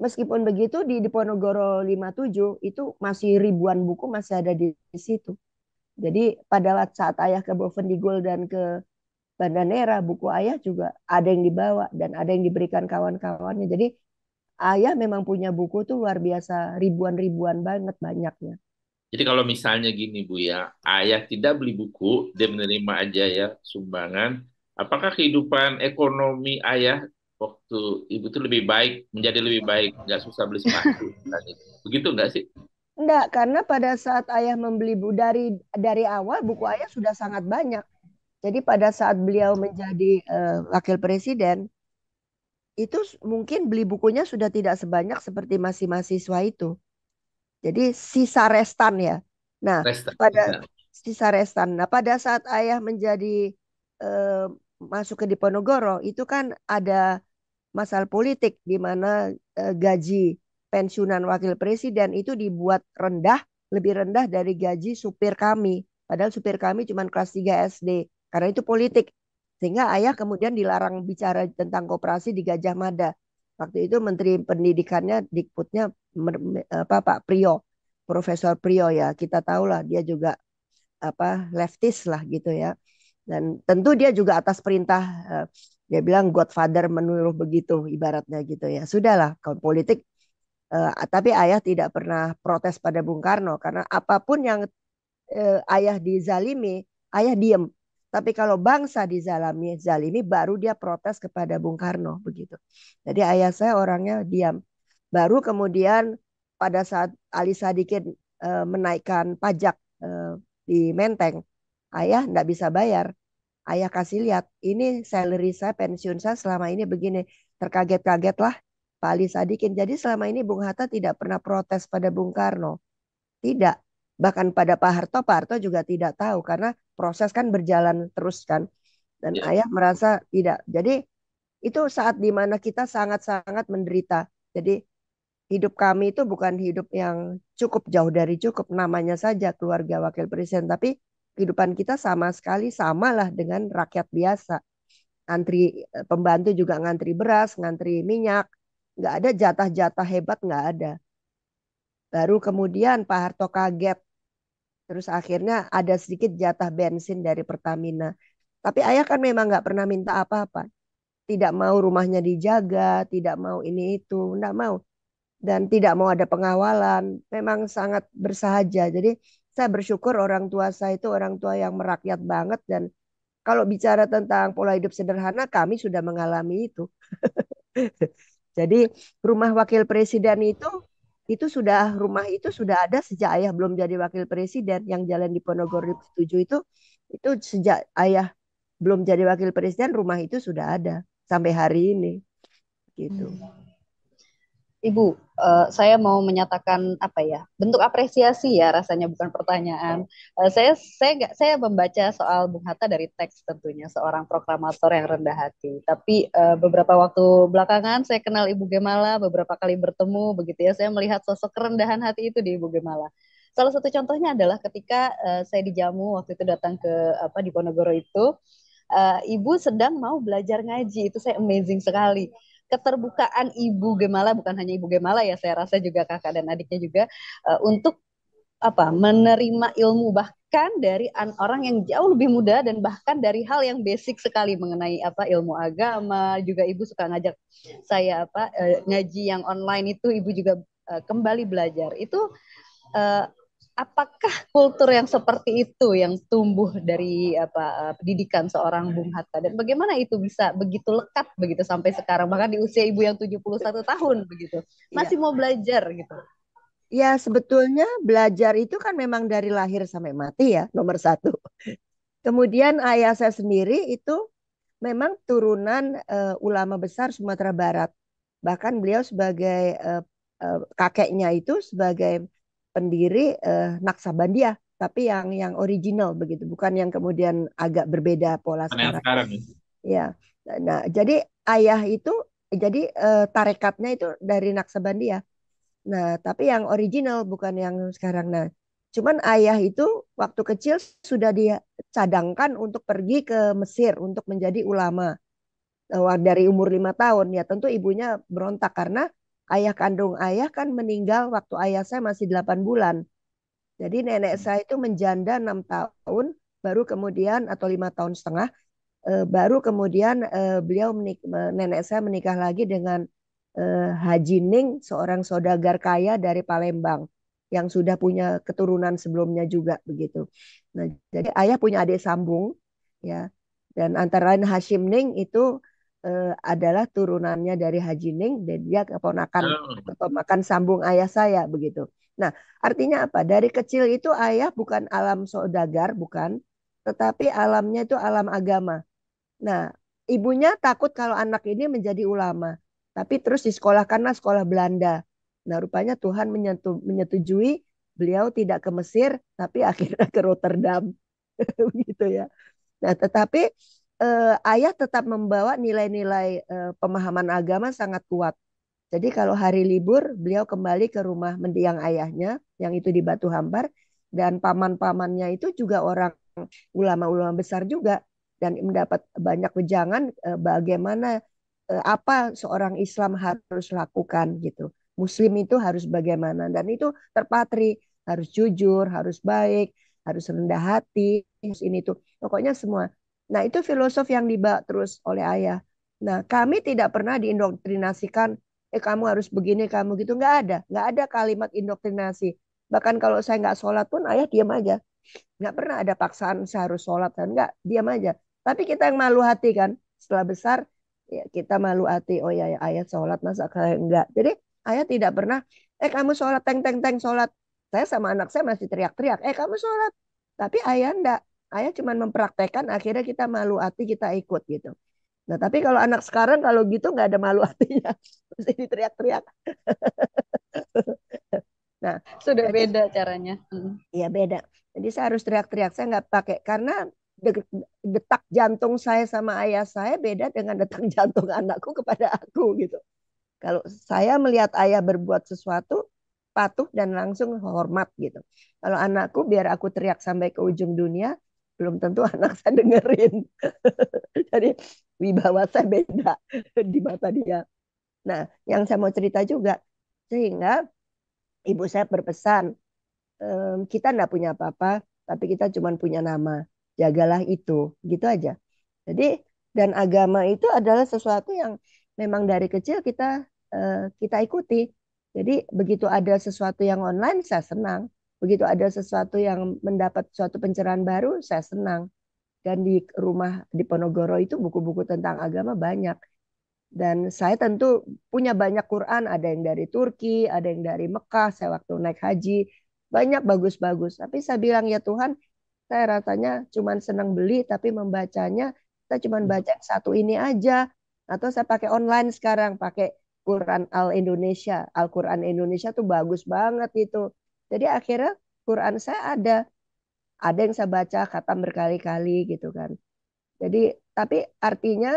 Meskipun begitu di Diponegoro 57 itu masih ribuan buku masih ada di, situ. Jadi pada saat ayah ke Bovendigul dan ke Bandanera, buku ayah juga ada yang dibawa dan ada yang diberikan kawan-kawannya. Jadi ayah memang punya buku tuh luar biasa ribuan-ribuan banget banyaknya. Jadi kalau misalnya gini Bu ya, ayah tidak beli buku, dia menerima aja ya sumbangan. Apakah kehidupan ekonomi ayah waktu ibu tuh lebih baik menjadi lebih baik nggak susah beli sepatu begitu nggak sih Enggak, karena pada saat ayah membeli bu dari dari awal buku ayah sudah sangat banyak. Jadi pada saat beliau menjadi uh, wakil presiden itu mungkin beli bukunya sudah tidak sebanyak seperti masih mahasiswa itu. Jadi sisa restan ya. Nah, restan. pada iya. sisa restan. Nah, pada saat ayah menjadi uh, masuk ke Diponegoro itu kan ada masalah politik di mana eh, gaji pensiunan wakil presiden itu dibuat rendah, lebih rendah dari gaji supir kami. Padahal supir kami cuma kelas 3 SD. Karena itu politik. Sehingga ayah kemudian dilarang bicara tentang kooperasi di Gajah Mada. Waktu itu Menteri Pendidikannya Dikputnya apa, Pak Prio, Profesor Prio ya. Kita tahulah dia juga apa leftis lah gitu ya. Dan tentu dia juga atas perintah eh, dia bilang Godfather menurut begitu ibaratnya gitu ya sudahlah kalau politik eh, tapi ayah tidak pernah protes pada Bung Karno karena apapun yang eh, ayah dizalimi ayah diem tapi kalau bangsa dizalimi zalimi baru dia protes kepada Bung Karno begitu jadi ayah saya orangnya diam baru kemudian pada saat Ali Sadikin eh, menaikkan pajak eh, di Menteng ayah tidak bisa bayar ayah kasih lihat ini salary saya pensiun saya selama ini begini terkaget-kaget lah Pak Ali Sadikin jadi selama ini Bung Hatta tidak pernah protes pada Bung Karno tidak bahkan pada Pak Harto Pak Harto juga tidak tahu karena proses kan berjalan terus kan dan ya. ayah merasa tidak jadi itu saat dimana kita sangat-sangat menderita jadi hidup kami itu bukan hidup yang cukup jauh dari cukup namanya saja keluarga wakil presiden tapi kehidupan kita sama sekali samalah dengan rakyat biasa. antri eh, pembantu juga ngantri beras, ngantri minyak, nggak ada jatah-jatah hebat nggak ada. Baru kemudian Pak Harto kaget, terus akhirnya ada sedikit jatah bensin dari Pertamina. Tapi ayah kan memang nggak pernah minta apa-apa. Tidak mau rumahnya dijaga, tidak mau ini itu, nggak mau. Dan tidak mau ada pengawalan, memang sangat bersahaja. Jadi saya bersyukur orang tua saya itu orang tua yang merakyat banget dan kalau bicara tentang pola hidup sederhana kami sudah mengalami itu. Jadi rumah wakil presiden itu itu sudah rumah itu sudah ada sejak ayah belum jadi wakil presiden yang jalan di Ponorogo 7 itu itu sejak ayah belum jadi wakil presiden rumah itu sudah ada sampai hari ini gitu. Hmm. Ibu, uh, saya mau menyatakan apa ya bentuk apresiasi ya rasanya bukan pertanyaan. Uh, saya saya nggak saya membaca soal Bung Hatta dari teks tentunya seorang proklamator yang rendah hati. Tapi uh, beberapa waktu belakangan saya kenal Ibu Gemala beberapa kali bertemu begitu ya saya melihat sosok kerendahan hati itu di Ibu Gemala. Salah satu contohnya adalah ketika uh, saya dijamu waktu itu datang ke apa di Ponegoro itu. Uh, ibu sedang mau belajar ngaji itu saya amazing sekali keterbukaan ibu Gemala bukan hanya ibu Gemala ya saya rasa juga kakak dan adiknya juga uh, untuk apa menerima ilmu bahkan dari an orang yang jauh lebih muda dan bahkan dari hal yang basic sekali mengenai apa ilmu agama juga ibu suka ngajak saya apa uh, ngaji yang online itu ibu juga uh, kembali belajar itu uh, apakah kultur yang seperti itu yang tumbuh dari apa pendidikan seorang Bung Hatta dan bagaimana itu bisa begitu lekat begitu sampai sekarang bahkan di usia ibu yang 71 tahun begitu iya. masih ya. mau belajar gitu. Ya sebetulnya belajar itu kan memang dari lahir sampai mati ya nomor satu. Kemudian ayah saya sendiri itu memang turunan uh, ulama besar Sumatera Barat. Bahkan beliau sebagai uh, uh, kakeknya itu sebagai pendiri eh, Naksabandia tapi yang yang original begitu bukan yang kemudian agak berbeda pola sekarang. sekarang ya iya. nah jadi ayah itu jadi eh, tarekatnya itu dari Naksabandia nah tapi yang original bukan yang sekarang nah cuman ayah itu waktu kecil sudah dicadangkan untuk pergi ke Mesir untuk menjadi ulama eh, dari umur lima tahun ya tentu ibunya berontak karena ayah kandung ayah kan meninggal waktu ayah saya masih 8 bulan. Jadi nenek hmm. saya itu menjanda 6 tahun, baru kemudian atau lima tahun setengah, eh, baru kemudian eh, beliau menik nenek saya menikah lagi dengan eh, Haji Ning, seorang saudagar kaya dari Palembang yang sudah punya keturunan sebelumnya juga begitu. Nah, jadi ayah punya adik sambung ya dan antara lain Hashim Ning itu uh, adalah turunannya dari Haji Ning dan dia keponakan hmm. keponakan sambung ayah saya begitu. Nah, artinya apa? Dari kecil itu ayah bukan alam saudagar, bukan, tetapi alamnya itu alam agama. Nah, ibunya takut kalau anak ini menjadi ulama, tapi terus di sekolah Belanda. Nah, rupanya Tuhan menyetujui beliau tidak ke Mesir, tapi akhirnya ke Rotterdam. begitu ya. Nah, tetapi eh, ayah tetap membawa nilai-nilai eh, pemahaman agama sangat kuat. Jadi kalau hari libur beliau kembali ke rumah mendiang ayahnya yang itu di Batu Hambar, dan paman-pamannya itu juga orang ulama-ulama besar juga dan mendapat banyak wejangan eh, bagaimana eh, apa seorang Islam harus lakukan gitu. Muslim itu harus bagaimana dan itu terpatri harus jujur, harus baik, harus rendah hati, harus ini tuh. Pokoknya semua Nah, itu filosof yang dibawa terus oleh ayah. Nah, kami tidak pernah diindoktrinasikan, eh kamu harus begini, kamu gitu. Nggak ada. Nggak ada kalimat indoktrinasi. Bahkan kalau saya nggak sholat pun ayah diam aja. Nggak pernah ada paksaan saya harus sholat. Kan? Nggak, diam aja. Tapi kita yang malu hati kan. Setelah besar, ya kita malu hati. Oh ya, ya ayah sholat, masa kalian nggak Jadi ayah tidak pernah, eh kamu sholat, teng, teng, teng, sholat. Saya sama anak saya masih teriak-teriak, eh kamu sholat. Tapi ayah enggak ayah cuma mempraktekkan akhirnya kita malu hati kita ikut gitu nah tapi kalau anak sekarang kalau gitu nggak ada malu hatinya mesti diteriak-teriak nah sudah jadi, beda caranya hmm. iya beda jadi saya harus teriak-teriak saya nggak pakai karena detak jantung saya sama ayah saya beda dengan detak jantung anakku kepada aku gitu. Kalau saya melihat ayah berbuat sesuatu patuh dan langsung hormat gitu. Kalau anakku biar aku teriak sampai ke ujung dunia, belum tentu anak saya dengerin. Jadi wibawa saya beda di mata dia. Nah, yang saya mau cerita juga sehingga ibu saya berpesan ehm, kita tidak punya apa-apa, tapi kita cuma punya nama. Jagalah itu, gitu aja. Jadi dan agama itu adalah sesuatu yang memang dari kecil kita eh, kita ikuti. Jadi begitu ada sesuatu yang online saya senang begitu ada sesuatu yang mendapat suatu pencerahan baru saya senang dan di rumah di Ponogoro itu buku-buku tentang agama banyak dan saya tentu punya banyak Quran ada yang dari Turki ada yang dari Mekah saya waktu naik haji banyak bagus-bagus tapi saya bilang ya Tuhan saya rasanya cuman senang beli tapi membacanya saya cuman hmm. baca satu ini aja atau saya pakai online sekarang pakai Quran Al Indonesia Al Quran Indonesia tuh bagus banget itu jadi akhirnya Quran saya ada ada yang saya baca kata berkali-kali gitu kan. Jadi tapi artinya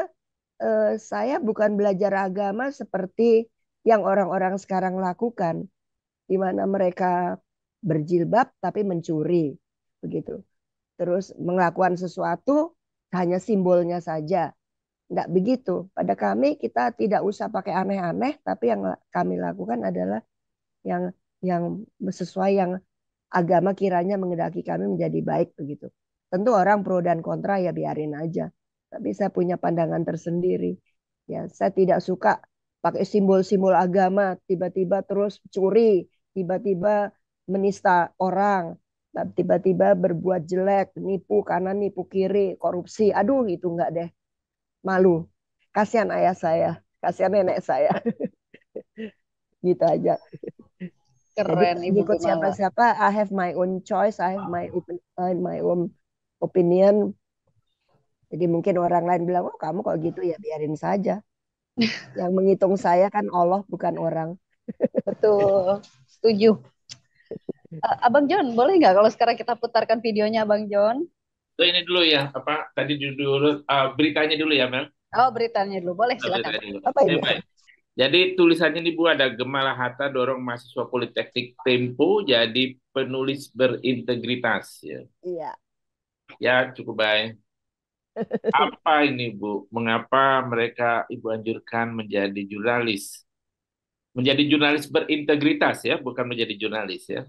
eh, saya bukan belajar agama seperti yang orang-orang sekarang lakukan di mana mereka berjilbab tapi mencuri begitu. Terus melakukan sesuatu hanya simbolnya saja. Tidak begitu. Pada kami kita tidak usah pakai aneh-aneh tapi yang kami lakukan adalah yang yang sesuai yang agama kiranya mengendaki kami menjadi baik begitu. Tentu orang pro dan kontra ya biarin aja. Tapi saya punya pandangan tersendiri. Ya, saya tidak suka pakai simbol-simbol agama tiba-tiba terus curi, tiba-tiba menista orang, tiba-tiba berbuat jelek, nipu kanan, nipu kiri, korupsi. Aduh, itu enggak deh. Malu. Kasihan ayah saya, kasihan nenek saya. gitu aja keren Jadi, ibu ikut siapa-siapa I have my own choice I have my open my own opinion jadi mungkin orang lain bilang oh kamu kok gitu ya biarin saja yang menghitung saya kan Allah bukan orang betul setuju uh, Abang John boleh nggak kalau sekarang kita putarkan videonya Abang John ini dulu ya apa tadi dulu uh, beritanya dulu ya Mel oh beritanya dulu boleh silakan apa ini? Ya, jadi tulisannya ini Bu ada Gemala Hatta dorong mahasiswa Politeknik Tempo jadi penulis berintegritas ya. Iya. Ya cukup baik. Apa ini Bu? Mengapa mereka Ibu anjurkan menjadi jurnalis? Menjadi jurnalis berintegritas ya, bukan menjadi jurnalis ya.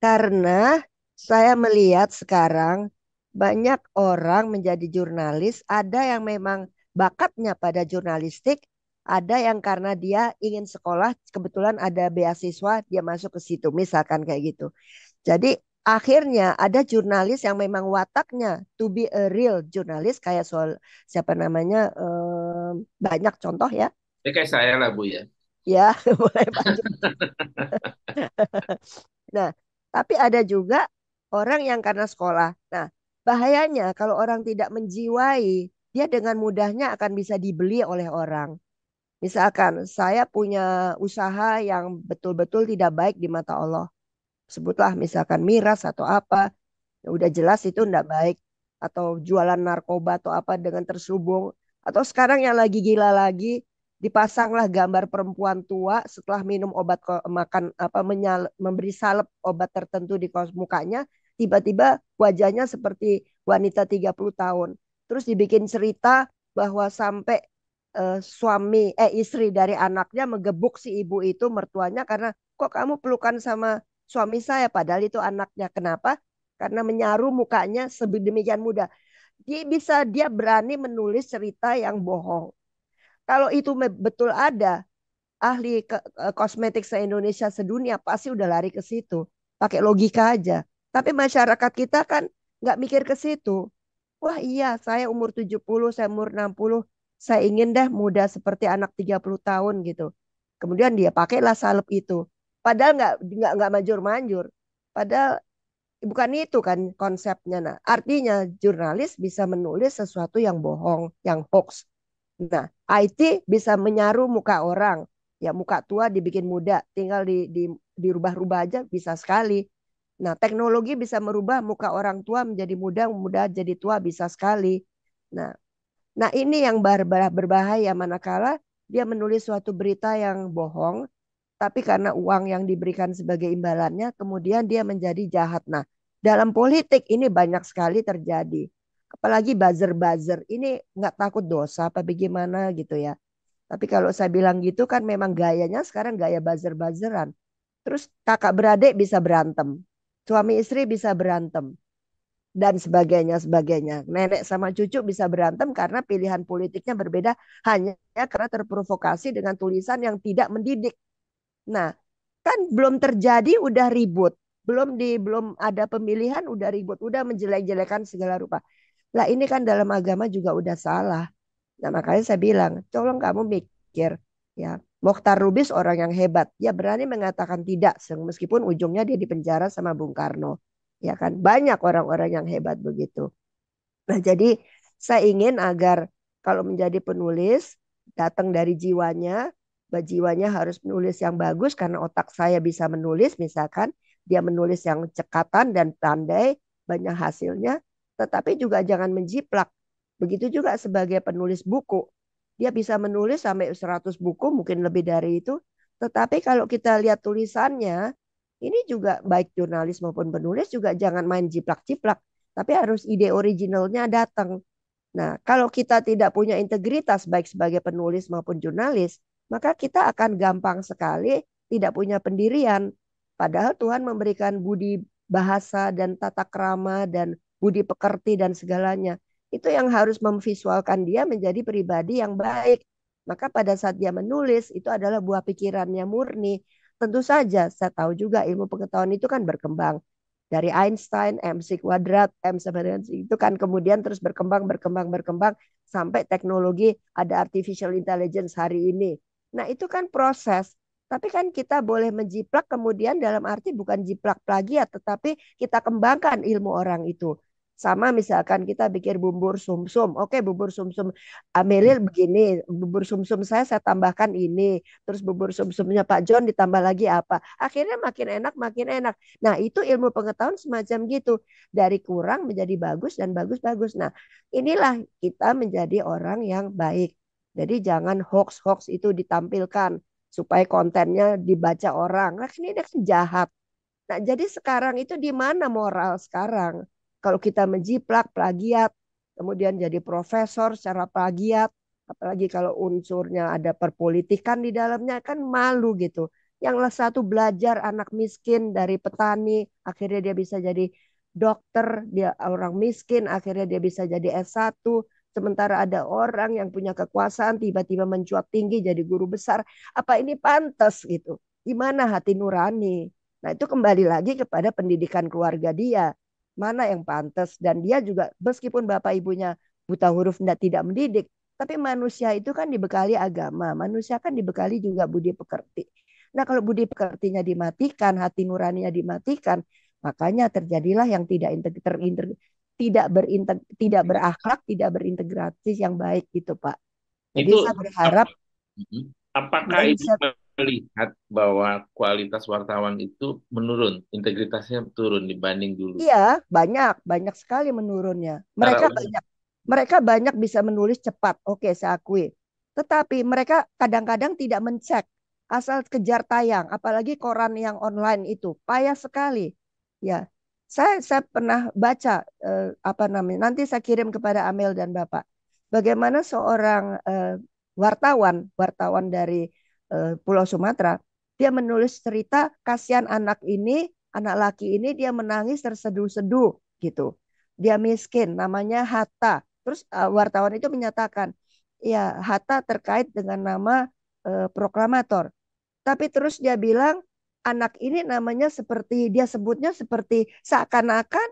Karena saya melihat sekarang banyak orang menjadi jurnalis, ada yang memang bakatnya pada jurnalistik, ada yang karena dia ingin sekolah, kebetulan ada beasiswa, dia masuk ke situ, misalkan kayak gitu. Jadi akhirnya ada jurnalis yang memang wataknya to be a real jurnalis kayak soal siapa namanya um, banyak contoh ya. Ya kayak saya lah bu ya. Ya boleh nah tapi ada juga orang yang karena sekolah. Nah bahayanya kalau orang tidak menjiwai dia dengan mudahnya akan bisa dibeli oleh orang. Misalkan saya punya usaha yang betul-betul tidak baik di mata Allah. Sebutlah misalkan miras atau apa. Ya udah jelas itu tidak baik. Atau jualan narkoba atau apa dengan terselubung. Atau sekarang yang lagi gila lagi. Dipasanglah gambar perempuan tua setelah minum obat makan apa menyal, memberi salep obat tertentu di kos mukanya tiba-tiba wajahnya seperti wanita 30 tahun terus dibikin cerita bahwa sampai uh, suami eh istri dari anaknya menggebuk si ibu itu mertuanya karena kok kamu pelukan sama suami saya padahal itu anaknya kenapa karena menyaru mukanya sedemikian muda dia bisa dia berani menulis cerita yang bohong kalau itu betul ada ahli ke, eh, kosmetik se Indonesia sedunia pasti udah lari ke situ pakai logika aja tapi masyarakat kita kan nggak mikir ke situ wah iya saya umur 70 saya umur 60 saya ingin dah muda seperti anak 30 tahun gitu. Kemudian dia pakailah salep itu. Padahal nggak nggak nggak manjur-manjur. Padahal bukan itu kan konsepnya. Nah, artinya jurnalis bisa menulis sesuatu yang bohong, yang hoax. Nah, IT bisa menyaru muka orang. Ya muka tua dibikin muda, tinggal di, di dirubah-rubah aja bisa sekali. Nah, teknologi bisa merubah muka orang tua menjadi muda, muda jadi tua bisa sekali. Nah, Nah ini yang berbahaya manakala dia menulis suatu berita yang bohong, tapi karena uang yang diberikan sebagai imbalannya, kemudian dia menjadi jahat. Nah dalam politik ini banyak sekali terjadi. Apalagi buzzer-buzzer ini nggak takut dosa apa bagaimana gitu ya. Tapi kalau saya bilang gitu kan memang gayanya sekarang gaya buzzer-buzzeran. Terus kakak beradik bisa berantem. Suami istri bisa berantem dan sebagainya sebagainya. Nenek sama cucu bisa berantem karena pilihan politiknya berbeda hanya karena terprovokasi dengan tulisan yang tidak mendidik. Nah, kan belum terjadi udah ribut, belum di belum ada pemilihan udah ribut, udah menjelek-jelekan segala rupa. Lah ini kan dalam agama juga udah salah. Nah, makanya saya bilang, tolong kamu mikir ya. Mokhtar Rubis orang yang hebat. Dia berani mengatakan tidak meskipun ujungnya dia dipenjara sama Bung Karno ya kan banyak orang-orang yang hebat begitu. Nah, jadi saya ingin agar kalau menjadi penulis datang dari jiwanya, jiwanya harus menulis yang bagus karena otak saya bisa menulis misalkan dia menulis yang cekatan dan pandai, banyak hasilnya, tetapi juga jangan menjiplak. Begitu juga sebagai penulis buku. Dia bisa menulis sampai 100 buku, mungkin lebih dari itu. Tetapi kalau kita lihat tulisannya, ini juga baik jurnalis maupun penulis juga jangan main jiplak-jiplak, tapi harus ide originalnya datang. Nah, kalau kita tidak punya integritas baik sebagai penulis maupun jurnalis, maka kita akan gampang sekali tidak punya pendirian. Padahal Tuhan memberikan budi bahasa dan tata krama dan budi pekerti dan segalanya. Itu yang harus memvisualkan dia menjadi pribadi yang baik. Maka pada saat dia menulis itu adalah buah pikirannya murni tentu saja saya tahu juga ilmu pengetahuan itu kan berkembang dari Einstein MC kuadrat M itu kan kemudian terus berkembang berkembang berkembang sampai teknologi ada artificial intelligence hari ini. Nah, itu kan proses. Tapi kan kita boleh menjiplak kemudian dalam arti bukan jiplak plagiat tetapi kita kembangkan ilmu orang itu. Sama misalkan kita bikin bubur sumsum. Oke, bubur sumsum Amelil hmm. begini, bubur sumsum saya saya tambahkan ini, terus bubur sumsumnya Pak John ditambah lagi apa. Akhirnya makin enak, makin enak. Nah, itu ilmu pengetahuan semacam gitu. Dari kurang menjadi bagus dan bagus-bagus. Nah, inilah kita menjadi orang yang baik. Jadi jangan hoax-hoax itu ditampilkan supaya kontennya dibaca orang. Nah, ini jahat. Nah, jadi sekarang itu di mana moral sekarang? Kalau kita menjiplak plagiat, kemudian jadi profesor secara plagiat, apalagi kalau unsurnya ada perpolitikan di dalamnya kan malu gitu. Yang satu belajar anak miskin dari petani, akhirnya dia bisa jadi dokter, dia orang miskin, akhirnya dia bisa jadi S1. Sementara ada orang yang punya kekuasaan tiba-tiba mencuat tinggi jadi guru besar. Apa ini pantas gitu? Gimana hati nurani? Nah itu kembali lagi kepada pendidikan keluarga dia mana yang pantas dan dia juga meskipun bapak ibunya buta huruf tidak mendidik tapi manusia itu kan dibekali agama, manusia kan dibekali juga budi pekerti. Nah kalau budi pekertinya dimatikan, hati nuraninya dimatikan, makanya terjadilah yang tidak terinter, tidak berinteg tidak berakhlak, tidak berintegrasi yang baik gitu Pak. Jadi itu, saya berharap apakah nah, itu melihat bahwa kualitas wartawan itu menurun, integritasnya turun dibanding dulu. Iya, banyak, banyak sekali menurunnya. Mereka Karena banyak, mereka banyak bisa menulis cepat, oke saya akui. Tetapi mereka kadang-kadang tidak mencek, asal kejar tayang, apalagi koran yang online itu payah sekali. Ya, saya saya pernah baca eh, apa namanya, nanti saya kirim kepada Amel dan Bapak. Bagaimana seorang eh, wartawan, wartawan dari uh, Pulau Sumatera, dia menulis cerita kasihan anak ini, anak laki ini dia menangis terseduh-seduh gitu. Dia miskin, namanya Hatta. Terus uh, wartawan itu menyatakan, ya Hatta terkait dengan nama uh, proklamator. Tapi terus dia bilang anak ini namanya seperti dia sebutnya seperti seakan-akan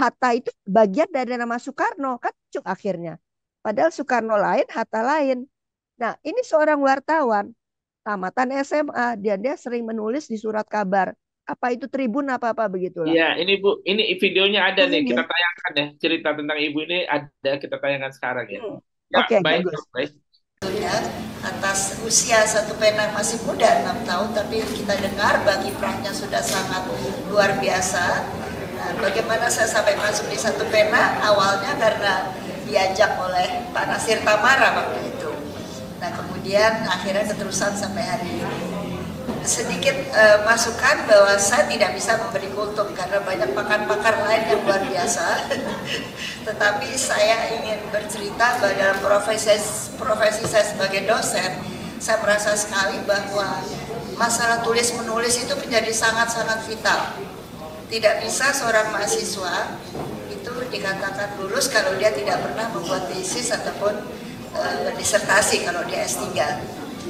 Hatta itu bagian dari nama Soekarno kan cuk akhirnya. Padahal Soekarno lain, Hatta lain. Nah, ini seorang wartawan tamatan SMA dan dia sering menulis di surat kabar apa itu Tribun apa apa lah. Iya, ini Bu, ini videonya ada ini nih, ini. Iya. kita tayangkan ya. Cerita tentang Ibu ini ada kita tayangkan sekarang ya. Hmm. ya Oke, okay, baik, bagus. baik. Iya, atas usia satu pena masih muda 6 tahun tapi kita dengar bagi perannya sudah sangat luar biasa. Nah, bagaimana saya sampai masuk di satu pena awalnya karena diajak oleh Pak Nasir Tamara waktu itu. Nah kemudian akhirnya keterusan sampai hari ini. Sedikit uh, masukan bahwa saya tidak bisa memberi kultum karena banyak pakar-pakar lain yang luar biasa. Tetapi saya ingin bercerita bahwa dalam profesi, profesi saya sebagai dosen, saya merasa sekali bahwa masalah tulis menulis itu menjadi sangat-sangat vital. Tidak bisa seorang mahasiswa itu dikatakan lulus kalau dia tidak pernah membuat tesis ataupun Eh, disertasi kalau di S3.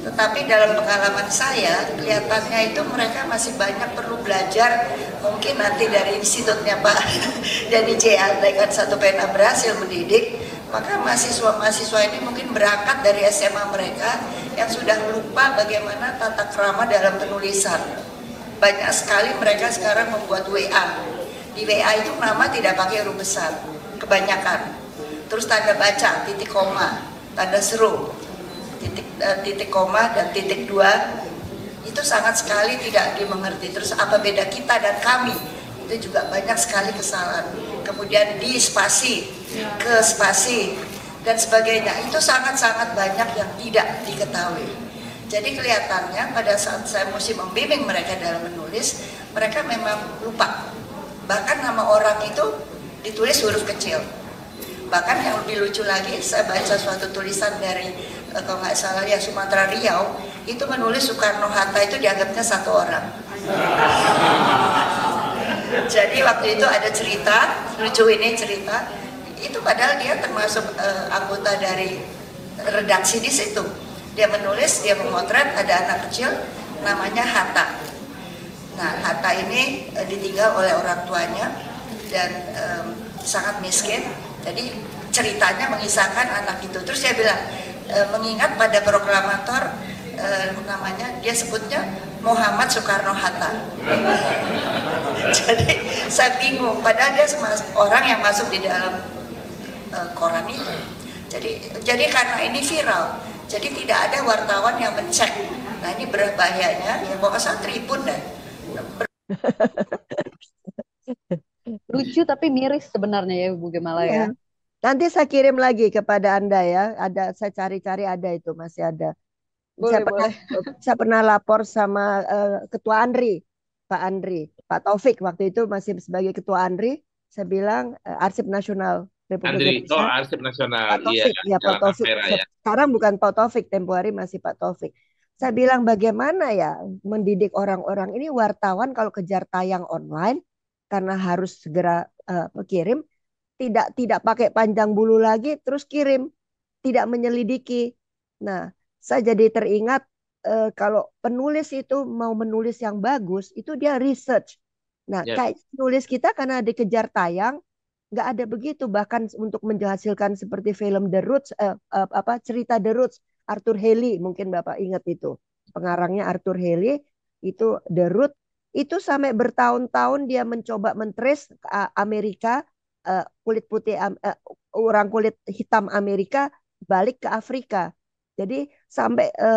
Tetapi dalam pengalaman saya, kelihatannya itu mereka masih banyak perlu belajar mungkin nanti dari institutnya Pak dan JA dengan satu pena berhasil mendidik, maka mahasiswa-mahasiswa ini mungkin berangkat dari SMA mereka yang sudah lupa bagaimana tata kerama dalam penulisan. Banyak sekali mereka sekarang membuat WA. Di WA itu nama tidak pakai huruf besar, kebanyakan. Terus tanda baca, titik koma, tanda seru titik uh, titik koma dan titik dua itu sangat sekali tidak dimengerti terus apa beda kita dan kami itu juga banyak sekali kesalahan kemudian di spasi ke spasi dan sebagainya itu sangat-sangat banyak yang tidak diketahui jadi kelihatannya pada saat saya mesti membimbing mereka dalam menulis mereka memang lupa bahkan nama orang itu ditulis huruf kecil bahkan yang lebih lucu lagi saya baca suatu tulisan dari eh, kalau nggak salah ya Sumatera Riau itu menulis Soekarno Hatta itu dianggapnya satu orang jadi waktu itu ada cerita lucu ini cerita itu padahal dia termasuk uh, anggota dari redaksi di situ dia menulis dia memotret ada anak kecil namanya Hatta nah Hatta ini uh, ditinggal oleh orang tuanya dan um, sangat miskin jadi ceritanya mengisahkan anak itu. Terus saya bilang e, mengingat pada proklamator e, namanya dia sebutnya Muhammad Soekarno Hatta. Jadi saya bingung. Padahal dia orang yang masuk di dalam e, koran itu. Jadi jadi karena ini viral, jadi tidak ada wartawan yang mencek. Nah ini berbahayanya. Ya pokoknya Tribun dan ber Lucu tapi miris sebenarnya ya Bu Gemala ya. Iya. Nanti saya kirim lagi kepada Anda ya. Ada saya cari-cari ada itu masih ada. Boleh, saya boleh. pernah saya pernah lapor sama uh, Ketua Andri, Pak Andri, Pak Taufik waktu itu masih sebagai Ketua Andri. Saya bilang uh, Arsip Nasional Republik Andri, Indonesia. Oh, Arsip Nasional. Pak iya, Taufik, iya, ya, Pak Taufik. ya. Sekarang bukan Pak Taufik, tempo hari masih Pak Taufik. Saya bilang bagaimana ya mendidik orang-orang ini wartawan kalau kejar tayang online karena harus segera uh, kirim tidak tidak pakai panjang bulu lagi terus kirim tidak menyelidiki nah saya jadi teringat uh, kalau penulis itu mau menulis yang bagus itu dia research nah yeah. kayak penulis kita karena dikejar tayang nggak ada begitu bahkan untuk menghasilkan seperti film The Roots uh, uh, apa cerita The Roots Arthur Haley mungkin bapak ingat itu pengarangnya Arthur Haley itu The Roots itu sampai bertahun-tahun dia mencoba mentres Amerika e, kulit putih orang e, kulit hitam Amerika balik ke Afrika. Jadi sampai e,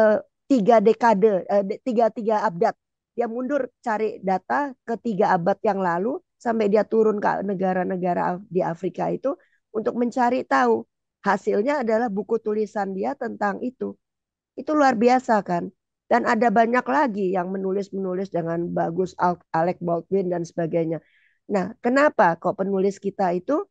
tiga dekade tiga tiga abad dia mundur cari data ke tiga abad yang lalu sampai dia turun ke negara-negara di Afrika itu untuk mencari tahu hasilnya adalah buku tulisan dia tentang itu. Itu luar biasa kan. Dan ada banyak lagi yang menulis-menulis dengan bagus Alec Baldwin dan sebagainya. Nah, kenapa kok penulis kita itu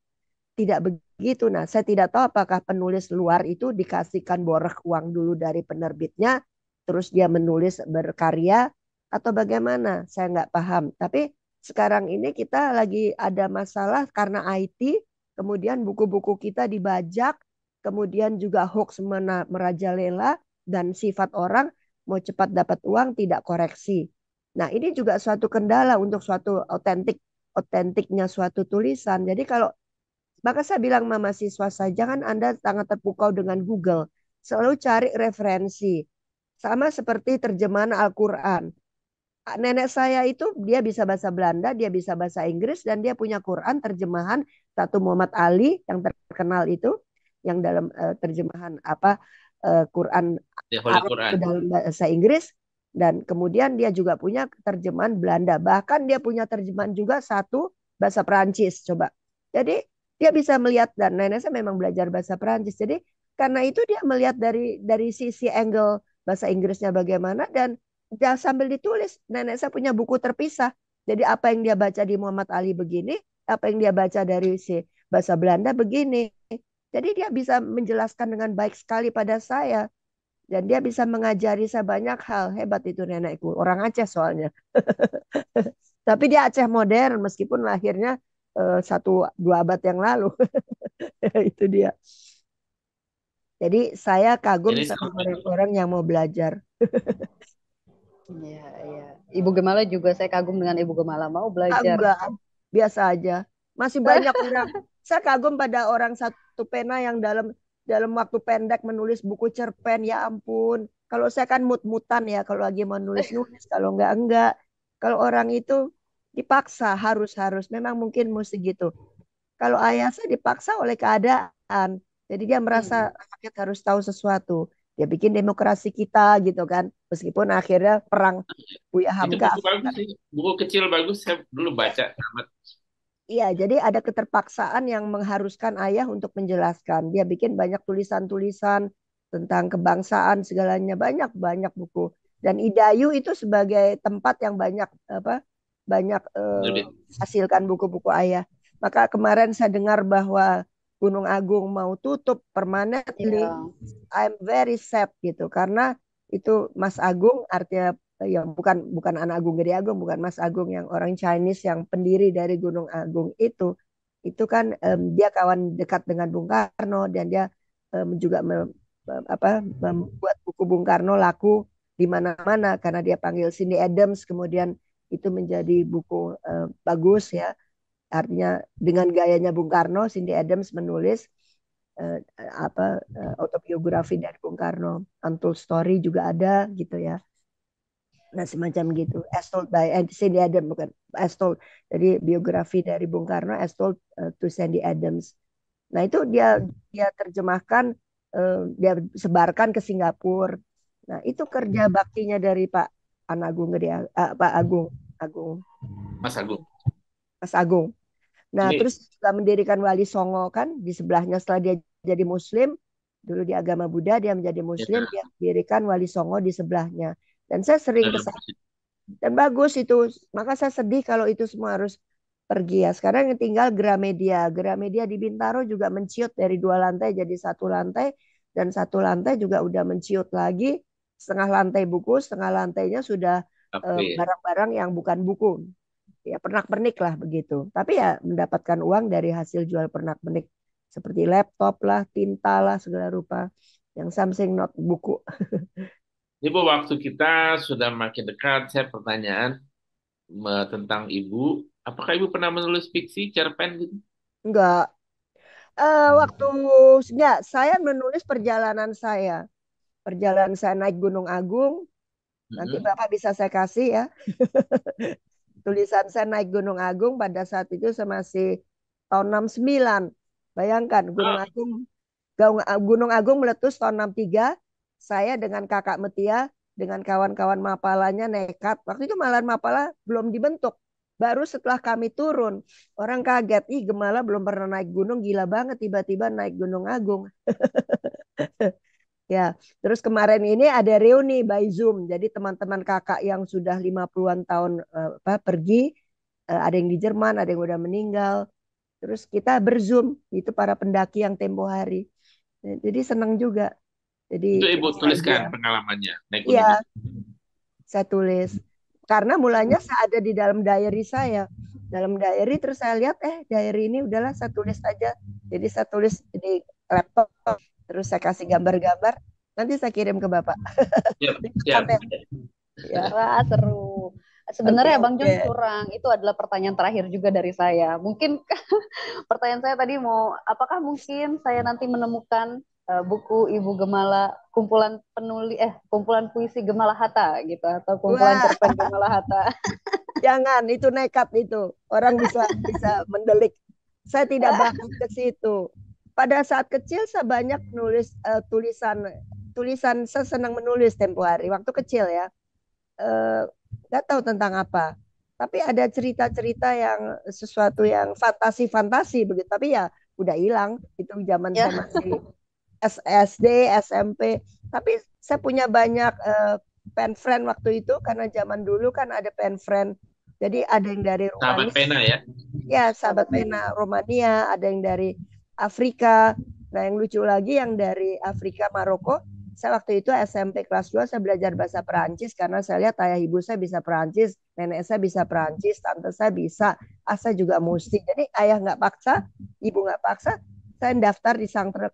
tidak begitu? Nah, saya tidak tahu apakah penulis luar itu dikasihkan borak uang dulu dari penerbitnya, terus dia menulis berkarya atau bagaimana? Saya nggak paham. Tapi sekarang ini kita lagi ada masalah karena IT, kemudian buku-buku kita dibajak, kemudian juga hoax mana merajalela dan sifat orang mau cepat dapat uang tidak koreksi. Nah, ini juga suatu kendala untuk suatu otentik otentiknya suatu tulisan. Jadi kalau maka saya bilang sama mahasiswa saja jangan Anda sangat terpukau dengan Google. Selalu cari referensi. Sama seperti terjemahan Al-Qur'an. Nenek saya itu dia bisa bahasa Belanda, dia bisa bahasa Inggris dan dia punya Quran terjemahan satu Muhammad Ali yang terkenal itu yang dalam eh, terjemahan apa uh, Quran Quran. dalam bahasa Inggris dan kemudian dia juga punya terjemahan Belanda bahkan dia punya terjemahan juga satu bahasa Perancis coba jadi dia bisa melihat dan nenek saya memang belajar bahasa Perancis jadi karena itu dia melihat dari dari sisi angle bahasa Inggrisnya bagaimana dan dia sambil ditulis nenek saya punya buku terpisah jadi apa yang dia baca di Muhammad Ali begini apa yang dia baca dari si bahasa Belanda begini jadi dia bisa menjelaskan dengan baik sekali pada saya. Dan dia bisa mengajari saya banyak hal. Hebat itu nenekku. Orang Aceh soalnya. Tapi dia Aceh modern meskipun lahirnya uh, satu dua abad yang lalu. itu dia. Jadi saya kagum Jadi, sama orang-orang yang mau belajar. Iya, iya. Ibu Gemala juga saya kagum dengan Ibu Gemala mau belajar. Enggak, biasa aja. Masih banyak orang saya kagum pada orang satu pena yang dalam dalam waktu pendek menulis buku cerpen. Ya ampun. Kalau saya kan mut-mutan ya kalau lagi menulis nulis kalau enggak enggak. Kalau orang itu dipaksa harus harus memang mungkin mesti gitu. Kalau ayah saya dipaksa oleh keadaan. Jadi dia merasa hmm. rakyat harus tahu sesuatu. Dia bikin demokrasi kita gitu kan. Meskipun akhirnya perang iya. Buya Hamka. Itu buku, bagus sih. buku kecil bagus saya dulu baca. Amat. Iya, jadi ada keterpaksaan yang mengharuskan ayah untuk menjelaskan. Dia bikin banyak tulisan-tulisan tentang kebangsaan segalanya banyak banyak buku. Dan Idayu itu sebagai tempat yang banyak apa banyak eh, hasilkan buku-buku ayah. Maka kemarin saya dengar bahwa Gunung Agung mau tutup permanen. Yeah. I'm very sad gitu karena itu Mas Agung artinya ya bukan bukan anak Agung Gede Agung, bukan Mas Agung yang orang Chinese yang pendiri dari Gunung Agung itu, itu kan um, dia kawan dekat dengan Bung Karno dan dia um, juga me, apa, membuat buku Bung Karno laku di mana-mana karena dia panggil Cindy Adams kemudian itu menjadi buku uh, bagus ya artinya dengan gayanya Bung Karno Cindy Adams menulis uh, apa uh, autobiografi dari Bung Karno untold story juga ada gitu ya nah semacam gitu as told by Sandy Adams bukan as told jadi biografi dari Bung Karno as told uh, to Sandy Adams nah itu dia dia terjemahkan uh, dia sebarkan ke Singapura nah itu kerja baktinya dari Pak Anagung Gede uh, Pak Agung Agung Mas Agung Mas Agung nah Ini. terus juga mendirikan Wali Songo kan di sebelahnya setelah dia jadi Muslim dulu di agama Buddha dia menjadi Muslim ya. dia mendirikan Wali Songo di sebelahnya dan saya sering ke Dan bagus itu. Maka saya sedih kalau itu semua harus pergi ya. Sekarang yang tinggal Gramedia. Gramedia di Bintaro juga menciut dari dua lantai jadi satu lantai. Dan satu lantai juga udah menciut lagi. Setengah lantai buku, setengah lantainya sudah eh, barang-barang eh, yang bukan buku. Ya pernak-pernik lah begitu. Tapi ya mendapatkan uang dari hasil jual pernak-pernik. Seperti laptop lah, tinta lah, segala rupa. Yang something not buku. Ini bu, waktu kita sudah makin dekat. Saya pertanyaan tentang ibu. Apakah ibu pernah menulis fiksi, cerpen gitu? Enggak. Uh, waktu ya, saya menulis perjalanan saya. Perjalanan saya naik Gunung Agung. Nanti mm Bapak bisa saya kasih ya. Tulisan saya naik Gunung Agung pada saat itu saya masih tahun 69. Bayangkan Gunung ah. Agung Gunung Agung meletus tahun 63 saya dengan kakak Metia dengan kawan-kawan Mapalanya nekat. Waktu itu malahan Mapala belum dibentuk. Baru setelah kami turun, orang kaget, ih Gemala belum pernah naik gunung, gila banget tiba-tiba naik Gunung Agung. ya, terus kemarin ini ada reuni by Zoom. Jadi teman-teman kakak yang sudah 50-an tahun eh, apa pergi, eh, ada yang di Jerman, ada yang udah meninggal. Terus kita berzoom, itu para pendaki yang tempo hari. Jadi senang juga. Jadi itu ibu tuliskan saya, pengalamannya. Iya, saya tulis karena mulanya saya ada di dalam diary saya dalam diary terus saya lihat eh diary ini udahlah saya tulis aja jadi saya tulis di laptop terus saya kasih gambar-gambar nanti saya kirim ke bapak yep, iya, iya. ya wah seru sebenarnya okay, bang Jun okay. kurang itu adalah pertanyaan terakhir juga dari saya mungkin pertanyaan saya tadi mau apakah mungkin saya nanti menemukan uh, buku Ibu Gemala kumpulan penuli eh kumpulan puisi Gemala Hatta gitu atau kumpulan Wah. cerpen Gemala Hatta. Jangan itu nekat itu. Orang bisa bisa mendelik. Saya tidak bakat ke situ. Pada saat kecil saya banyak nulis uh, tulisan tulisan saya senang menulis tempo hari waktu kecil ya. Eh, nggak uh, tahu tentang apa. Tapi ada cerita-cerita yang sesuatu yang fantasi-fantasi begitu. Tapi ya udah hilang itu zaman yeah. saya masih SSD SMP. Tapi saya punya banyak uh, pen friend waktu itu karena zaman dulu kan ada pen friend. Jadi ada yang dari Rumania. Sahabat pena ya? Ya, sahabat pena Romania, ada yang dari Afrika. Nah, yang lucu lagi yang dari Afrika Maroko, saya waktu itu SMP kelas 2 saya belajar bahasa Perancis karena saya lihat ayah ibu saya bisa Perancis, nenek saya bisa Perancis, tante saya bisa, asa ah, juga musik, Jadi ayah nggak paksa, ibu nggak paksa, saya daftar di Centre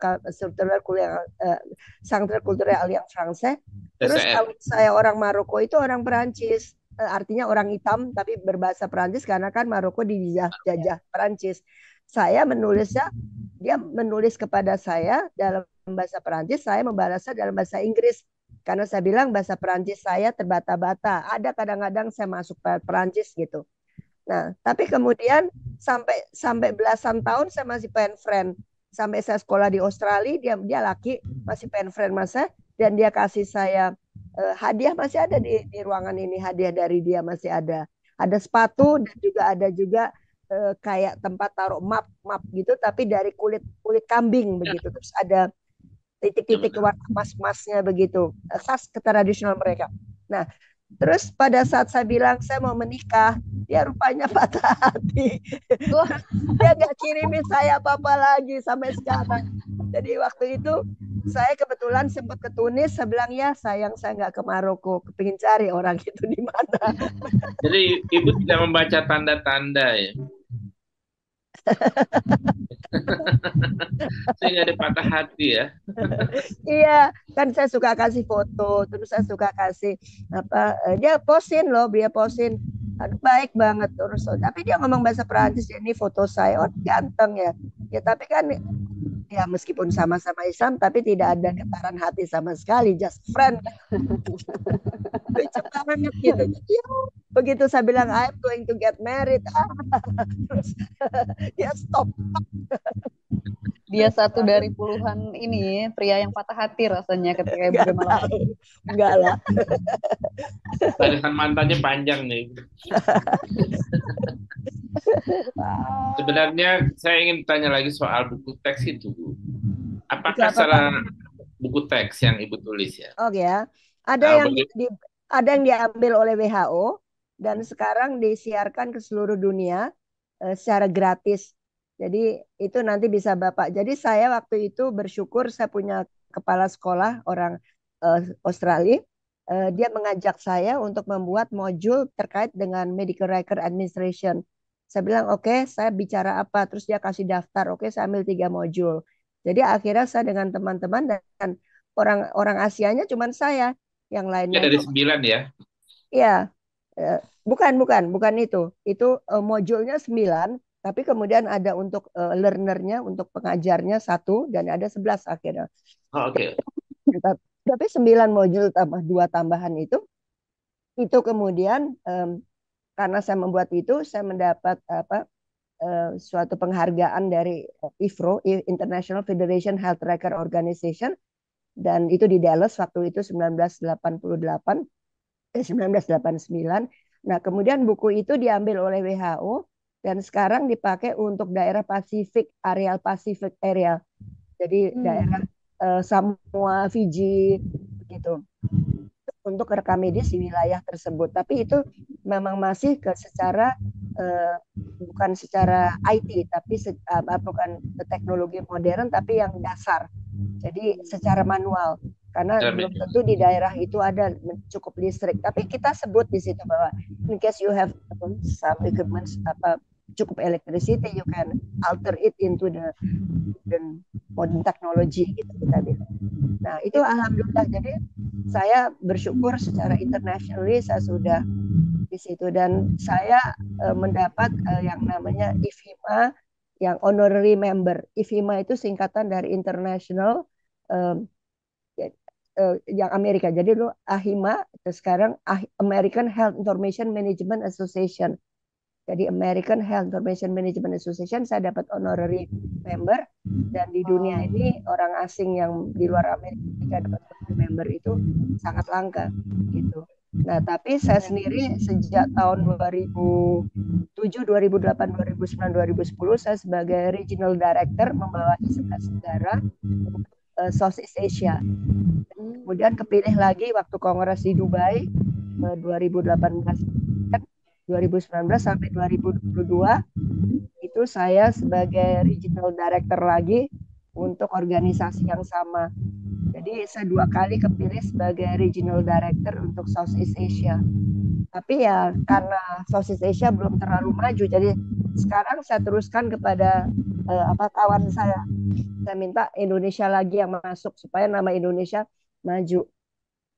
Culturel uh, Centre Culturel Alliance Terus kalau saya orang Maroko itu orang Perancis eh, artinya orang hitam tapi berbahasa Perancis karena kan Maroko dijajah ah, iya. Perancis. Saya menulisnya dia menulis kepada saya dalam bahasa Perancis, saya membalasnya dalam bahasa Inggris. Karena saya bilang bahasa Perancis saya terbata-bata. Ada kadang-kadang saya masuk Perancis gitu. Nah, tapi kemudian sampai sampai belasan tahun saya masih pengen friend sampai saya sekolah di Australia dia dia laki masih pen friend masa dan dia kasih saya uh, hadiah masih ada di, di ruangan ini hadiah dari dia masih ada ada sepatu dan juga ada juga uh, kayak tempat taruh map map gitu tapi dari kulit kulit kambing ya. begitu terus ada ya, titik-titik warna emas-emasnya begitu eh, khas ke tradisional mereka nah Terus pada saat saya bilang saya mau menikah, dia rupanya patah hati. dia nggak kirimin saya apa-apa lagi sampai sekarang. Jadi waktu itu saya kebetulan sempat ke Tunis, saya bilang ya sayang saya nggak ke Maroko, kepingin cari orang itu di mana. Jadi ibu tidak membaca tanda-tanda ya? saya nggak ada patah hati ya. iya, kan saya suka kasih foto, terus saya suka kasih apa eh, dia posin loh, dia posin. Aduh, baik banget terus. Tapi dia ngomong bahasa Perancis, ini foto saya, oh ganteng ya. Ya tapi kan ya meskipun sama-sama Islam tapi tidak ada getaran hati sama sekali just friend lucu banget gitu ya, begitu saya bilang I'm going to get married ya dia stop dia satu dari puluhan ini pria yang patah hati rasanya ketika ibu malam enggak lah Tarisan mantannya panjang nih sebenarnya saya ingin tanya lagi soal buku teks itu bu apakah itu salah buku teks yang ibu tulis ya oke oh, ya ada nah, yang di, ada yang diambil oleh WHO dan sekarang disiarkan ke seluruh dunia eh, secara gratis jadi itu nanti bisa Bapak. Jadi saya waktu itu bersyukur saya punya kepala sekolah orang uh, Australia. Uh, dia mengajak saya untuk membuat modul terkait dengan Medical Record Administration. Saya bilang, oke, okay, saya bicara apa? Terus dia kasih daftar, oke, okay, saya ambil tiga modul. Jadi akhirnya saya dengan teman-teman dan orang orang Asianya cuman saya, yang lainnya. Ya, dari sembilan ya? Iya, eh, bukan bukan bukan itu. Itu uh, modulnya sembilan, tapi kemudian ada untuk uh, learnernya, untuk pengajarnya satu dan ada sebelas akhirnya. Oh, Oke. Okay. tapi sembilan modul tambah dua tambahan itu, itu kemudian um, karena saya membuat itu saya mendapat apa uh, suatu penghargaan dari eh, IFRO International Federation Health Tracker Organization dan itu di Dallas waktu itu 1988 eh, 1989. Nah kemudian buku itu diambil oleh WHO dan sekarang dipakai untuk daerah Pasifik, areal Pasifik area. Jadi hmm. daerah uh, Samoa, Fiji gitu. Untuk rekam medis di wilayah tersebut. Tapi itu memang masih ke secara uh, bukan secara IT tapi se uh, bukan teknologi modern tapi yang dasar. Jadi secara manual karena belum tentu di daerah itu ada cukup listrik. Tapi kita sebut di situ bahwa in case you have some equipment apa cukup electricity you can alter it into the modern, modern technology gitu kita bilang. Nah itu alhamdulillah jadi saya bersyukur secara internasional saya sudah di situ dan saya uh, mendapat uh, yang namanya IFIMA yang honorary member. IFIMA itu singkatan dari international uh, yang Amerika. Jadi dulu AHIMA, terus sekarang American Health Information Management Association. Jadi American Health Information Management Association saya dapat honorary member dan di dunia ini orang asing yang di luar Amerika dapat member itu sangat langka gitu. Nah, tapi saya sendiri sejak tahun 2007, 2008, 2009, 2010 saya sebagai regional director membawahi negara uh, Southeast Asia. Kemudian kepilih lagi waktu kongres di Dubai uh, eh, 2018 2019 sampai 2022 itu saya sebagai regional director lagi untuk organisasi yang sama. Jadi saya dua kali kepilih sebagai regional director untuk Southeast Asia. Tapi ya karena Southeast Asia belum terlalu maju, jadi sekarang saya teruskan kepada eh, apa kawan saya. Saya minta Indonesia lagi yang masuk supaya nama Indonesia maju.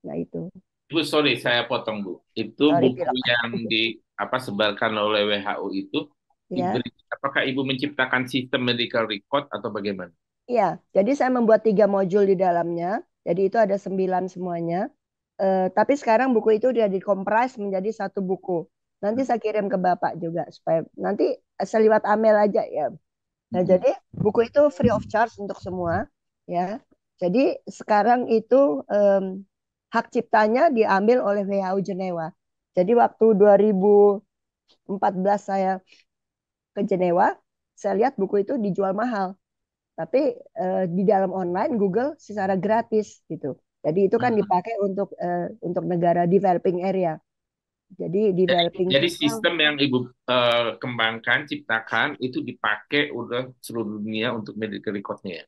Nah itu. Bu sorry saya potong bu. Itu sorry, buku pilih. yang di apa sebarkan oleh WHO itu ya. diberi, apakah ibu menciptakan sistem medical record atau bagaimana? Iya, jadi saya membuat tiga modul di dalamnya. Jadi itu ada sembilan semuanya. Uh, tapi sekarang buku itu sudah dikompres menjadi satu buku. Nanti saya kirim ke Bapak juga supaya nanti seliwat Amel aja ya. Nah, hmm. jadi buku itu free of charge untuk semua ya. Jadi sekarang itu um, hak ciptanya diambil oleh WHO Jenewa. Jadi waktu 2014 saya ke Jenewa, saya lihat buku itu dijual mahal. Tapi eh, di dalam online Google secara gratis gitu. Jadi itu kan hmm. dipakai untuk eh, untuk negara developing area. Jadi developing Jadi, jadi sistem yang Ibu uh, kembangkan, ciptakan itu dipakai udah seluruh dunia untuk medical record-nya ya?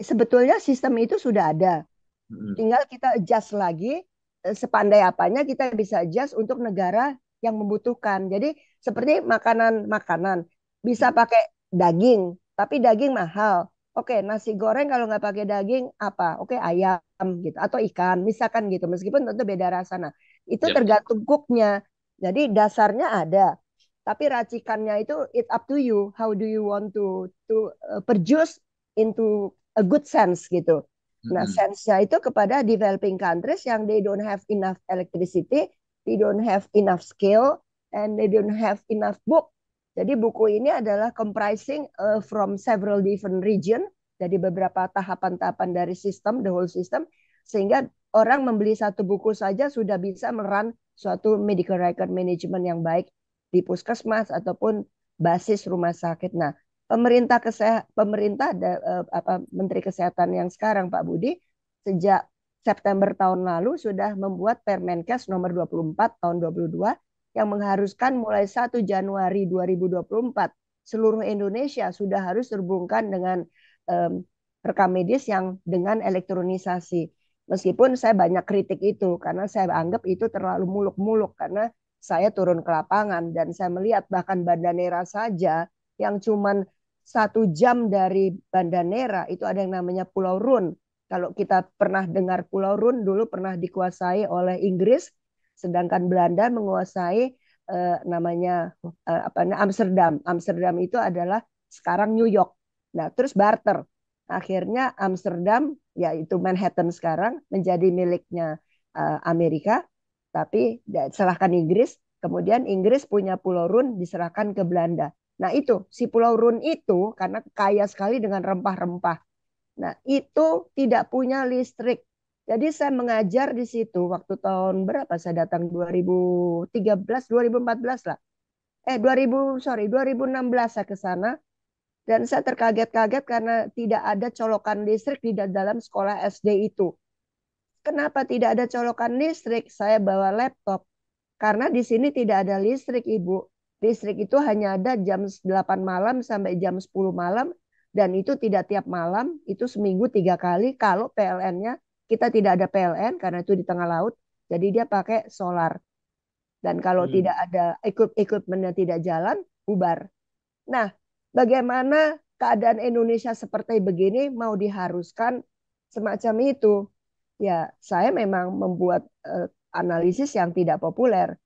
Sebetulnya sistem itu sudah ada. Hmm. Tinggal kita adjust lagi Eh, sepandai apanya kita bisa adjust untuk negara yang membutuhkan. Jadi seperti makanan-makanan bisa pakai daging, tapi daging mahal. Oke, nasi goreng kalau nggak pakai daging apa? Oke, ayam gitu atau ikan, misalkan gitu. Meskipun tentu beda rasa. Nah, itu yep. Ya. tergantung cooknya. Jadi dasarnya ada, tapi racikannya itu it up to you. How do you want to to uh, produce into a good sense gitu. Nah, sense-nya itu kepada developing countries yang they don't have enough electricity, they don't have enough skill, and they don't have enough book. Jadi buku ini adalah comprising uh, from several different region dari beberapa tahapan-tahapan dari sistem, the whole system, sehingga orang membeli satu buku saja sudah bisa meran suatu medical record management yang baik di puskesmas ataupun basis rumah sakit. Nah, pemerintah kesehat pemerintah da, e, apa Menteri Kesehatan yang sekarang Pak Budi sejak September tahun lalu sudah membuat Permenkes nomor 24 tahun 22 yang mengharuskan mulai 1 Januari 2024 seluruh Indonesia sudah harus terhubungkan dengan um, rekam medis yang dengan elektronisasi. Meskipun saya banyak kritik itu karena saya anggap itu terlalu muluk-muluk karena saya turun ke lapangan dan saya melihat bahkan Bandanera saja yang cuman satu jam dari Bandanera itu ada yang namanya Pulau Run. Kalau kita pernah dengar Pulau Run dulu pernah dikuasai oleh Inggris, sedangkan Belanda menguasai eh, namanya eh, apa Amsterdam. Amsterdam itu adalah sekarang New York. Nah, terus barter. Akhirnya Amsterdam yaitu Manhattan sekarang menjadi miliknya eh, Amerika, tapi diserahkan ya, Inggris. Kemudian Inggris punya Pulau Run diserahkan ke Belanda. Nah itu si Pulau Run itu karena kaya sekali dengan rempah-rempah. Nah itu tidak punya listrik. Jadi saya mengajar di situ waktu tahun berapa saya datang 2013 2014 lah. Eh 2000 sorry 2016 saya ke sana dan saya terkaget-kaget karena tidak ada colokan listrik di dalam sekolah SD itu. Kenapa tidak ada colokan listrik? Saya bawa laptop karena di sini tidak ada listrik, Ibu listrik itu hanya ada jam 8 malam sampai jam 10 malam dan itu tidak tiap malam, itu seminggu tiga kali kalau PLN-nya kita tidak ada PLN karena itu di tengah laut, jadi dia pakai solar. Dan kalau hmm. tidak ada equipment equipmentnya tidak jalan, bubar. Nah, bagaimana keadaan Indonesia seperti begini mau diharuskan semacam itu? Ya, saya memang membuat uh, analisis yang tidak populer.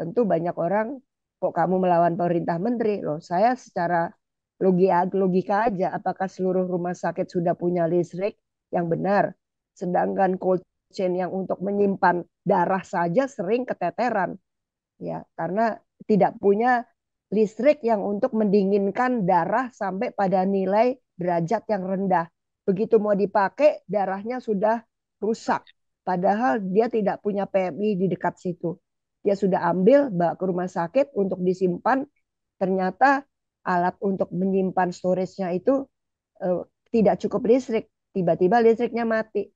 Tentu banyak orang kok kamu melawan pemerintah menteri loh saya secara logika logika aja apakah seluruh rumah sakit sudah punya listrik yang benar sedangkan cold chain yang untuk menyimpan darah saja sering keteteran ya karena tidak punya listrik yang untuk mendinginkan darah sampai pada nilai derajat yang rendah begitu mau dipakai darahnya sudah rusak padahal dia tidak punya PMI di dekat situ dia sudah ambil bawa ke rumah sakit untuk disimpan ternyata alat untuk menyimpan storage-nya itu eh, tidak cukup listrik tiba-tiba listriknya mati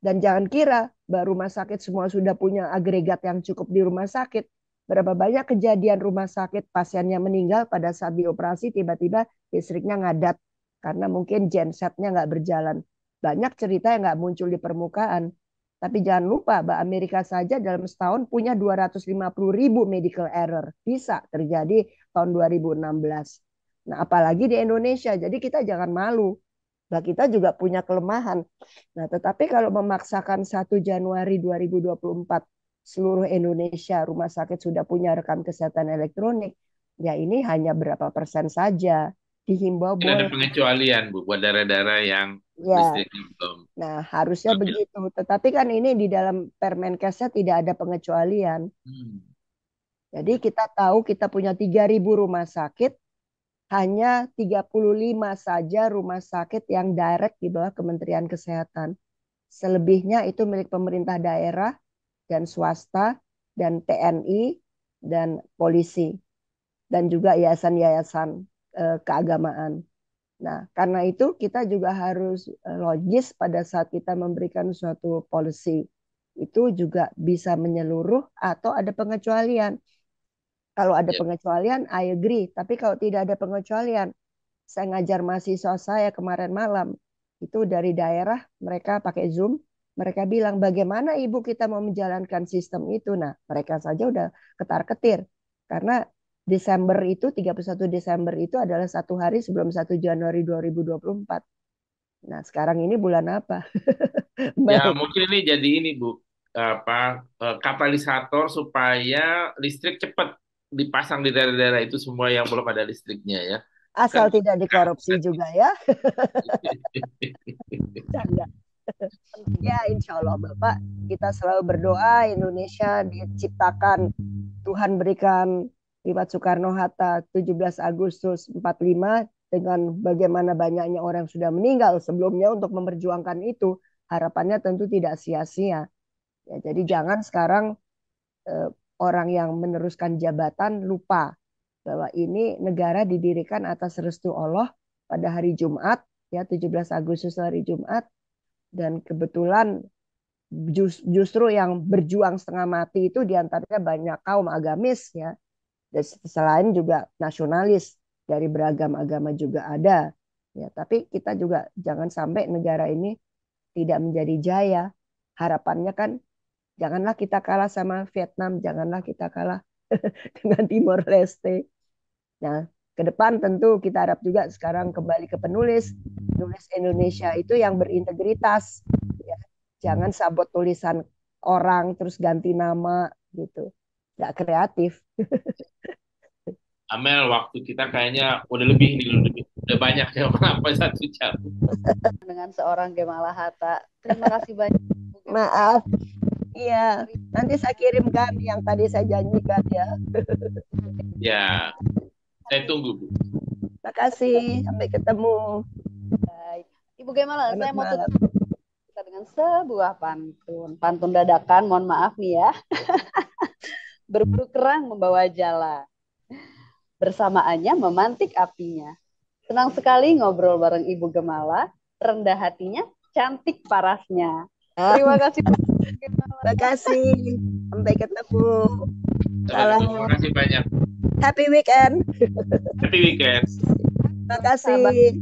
dan jangan kira bahwa rumah sakit semua sudah punya agregat yang cukup di rumah sakit berapa banyak kejadian rumah sakit pasiennya meninggal pada saat dioperasi tiba-tiba listriknya ngadat karena mungkin gensetnya nggak berjalan banyak cerita yang nggak muncul di permukaan tapi jangan lupa bahwa Amerika saja dalam setahun punya 250 ribu medical error. Bisa terjadi tahun 2016. Nah apalagi di Indonesia. Jadi kita jangan malu. Mbak kita juga punya kelemahan. Nah tetapi kalau memaksakan 1 Januari 2024 seluruh Indonesia rumah sakit sudah punya rekam kesehatan elektronik, ya ini hanya berapa persen saja dihimbau ada pengecualian Bu buat daerah-daerah yang ya. belum. Nah, harusnya begitu. Tetapi kan ini di dalam Permenkesnya tidak ada pengecualian. Hmm. Jadi kita tahu kita punya 3.000 rumah sakit, hanya 35 saja rumah sakit yang direct di bawah Kementerian Kesehatan. Selebihnya itu milik pemerintah daerah dan swasta dan TNI dan polisi dan juga yayasan-yayasan Eh, keagamaan. Nah, karena itu kita juga harus eh, logis pada saat kita memberikan suatu policy. Itu juga bisa menyeluruh atau ada pengecualian. Kalau ada ya. pengecualian, I agree. Tapi kalau tidak ada pengecualian, saya ngajar mahasiswa saya kemarin malam, itu dari daerah, mereka pakai Zoom, mereka bilang, bagaimana ibu kita mau menjalankan sistem itu? Nah, mereka saja udah ketar-ketir. Karena Desember itu 31 Desember itu adalah satu hari sebelum 1 Januari 2024. Nah, sekarang ini bulan apa? ya, mungkin ini jadi ini, Bu. Apa e, katalisator supaya listrik cepat dipasang di daerah-daerah itu semua yang belum ada listriknya ya. Asal kan. tidak dikorupsi juga ya. Canda ya insya Allah Bapak kita selalu berdoa Indonesia diciptakan Tuhan berikan Privat Soekarno-Hatta 17 Agustus 45 dengan bagaimana banyaknya orang yang sudah meninggal sebelumnya untuk memperjuangkan itu harapannya tentu tidak sia-sia. Ya, jadi jangan sekarang eh, orang yang meneruskan jabatan lupa bahwa ini negara didirikan atas restu Allah pada hari Jumat ya 17 Agustus hari Jumat dan kebetulan just, justru yang berjuang setengah mati itu diantaranya banyak kaum agamis ya dan selain juga nasionalis dari beragam agama juga ada ya tapi kita juga jangan sampai negara ini tidak menjadi jaya harapannya kan janganlah kita kalah sama Vietnam janganlah kita kalah dengan Timor Leste nah ke depan tentu kita harap juga sekarang kembali ke penulis penulis Indonesia itu yang berintegritas ya. jangan sabot tulisan orang terus ganti nama gitu nggak kreatif. Amel, waktu kita kayaknya udah lebih ini udah, lebih, udah banyak ya, kenapa satu jam? Dengan seorang Gemala Hatta. Terima kasih banyak. Maaf. Iya, nanti saya kirimkan yang tadi saya janjikan ya. ya, saya tunggu. Bu. Terima kasih, sampai ketemu. Baik. Ibu Gemala, Selamat saya mau tutup kita dengan sebuah pantun. Pantun dadakan, mohon maaf nih ya berburu hmm. kerang membawa jala. Bersamaannya memantik apinya. Senang sekali ngobrol bareng Ibu Gemala, rendah hatinya, cantik parasnya. Ah. Terima kasih. Terima kasih. Sampai ketemu. Salam. Terima kasih banyak. Happy weekend. Happy weekend. Terima kasih.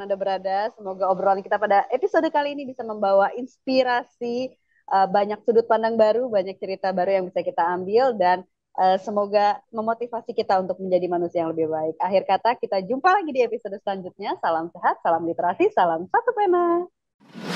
Anda berada, semoga obrolan kita pada episode kali ini bisa membawa inspirasi uh, banyak sudut pandang baru, banyak cerita baru yang bisa kita ambil dan uh, semoga memotivasi kita untuk menjadi manusia yang lebih baik. Akhir kata, kita jumpa lagi di episode selanjutnya. Salam sehat, salam literasi, salam satu pena.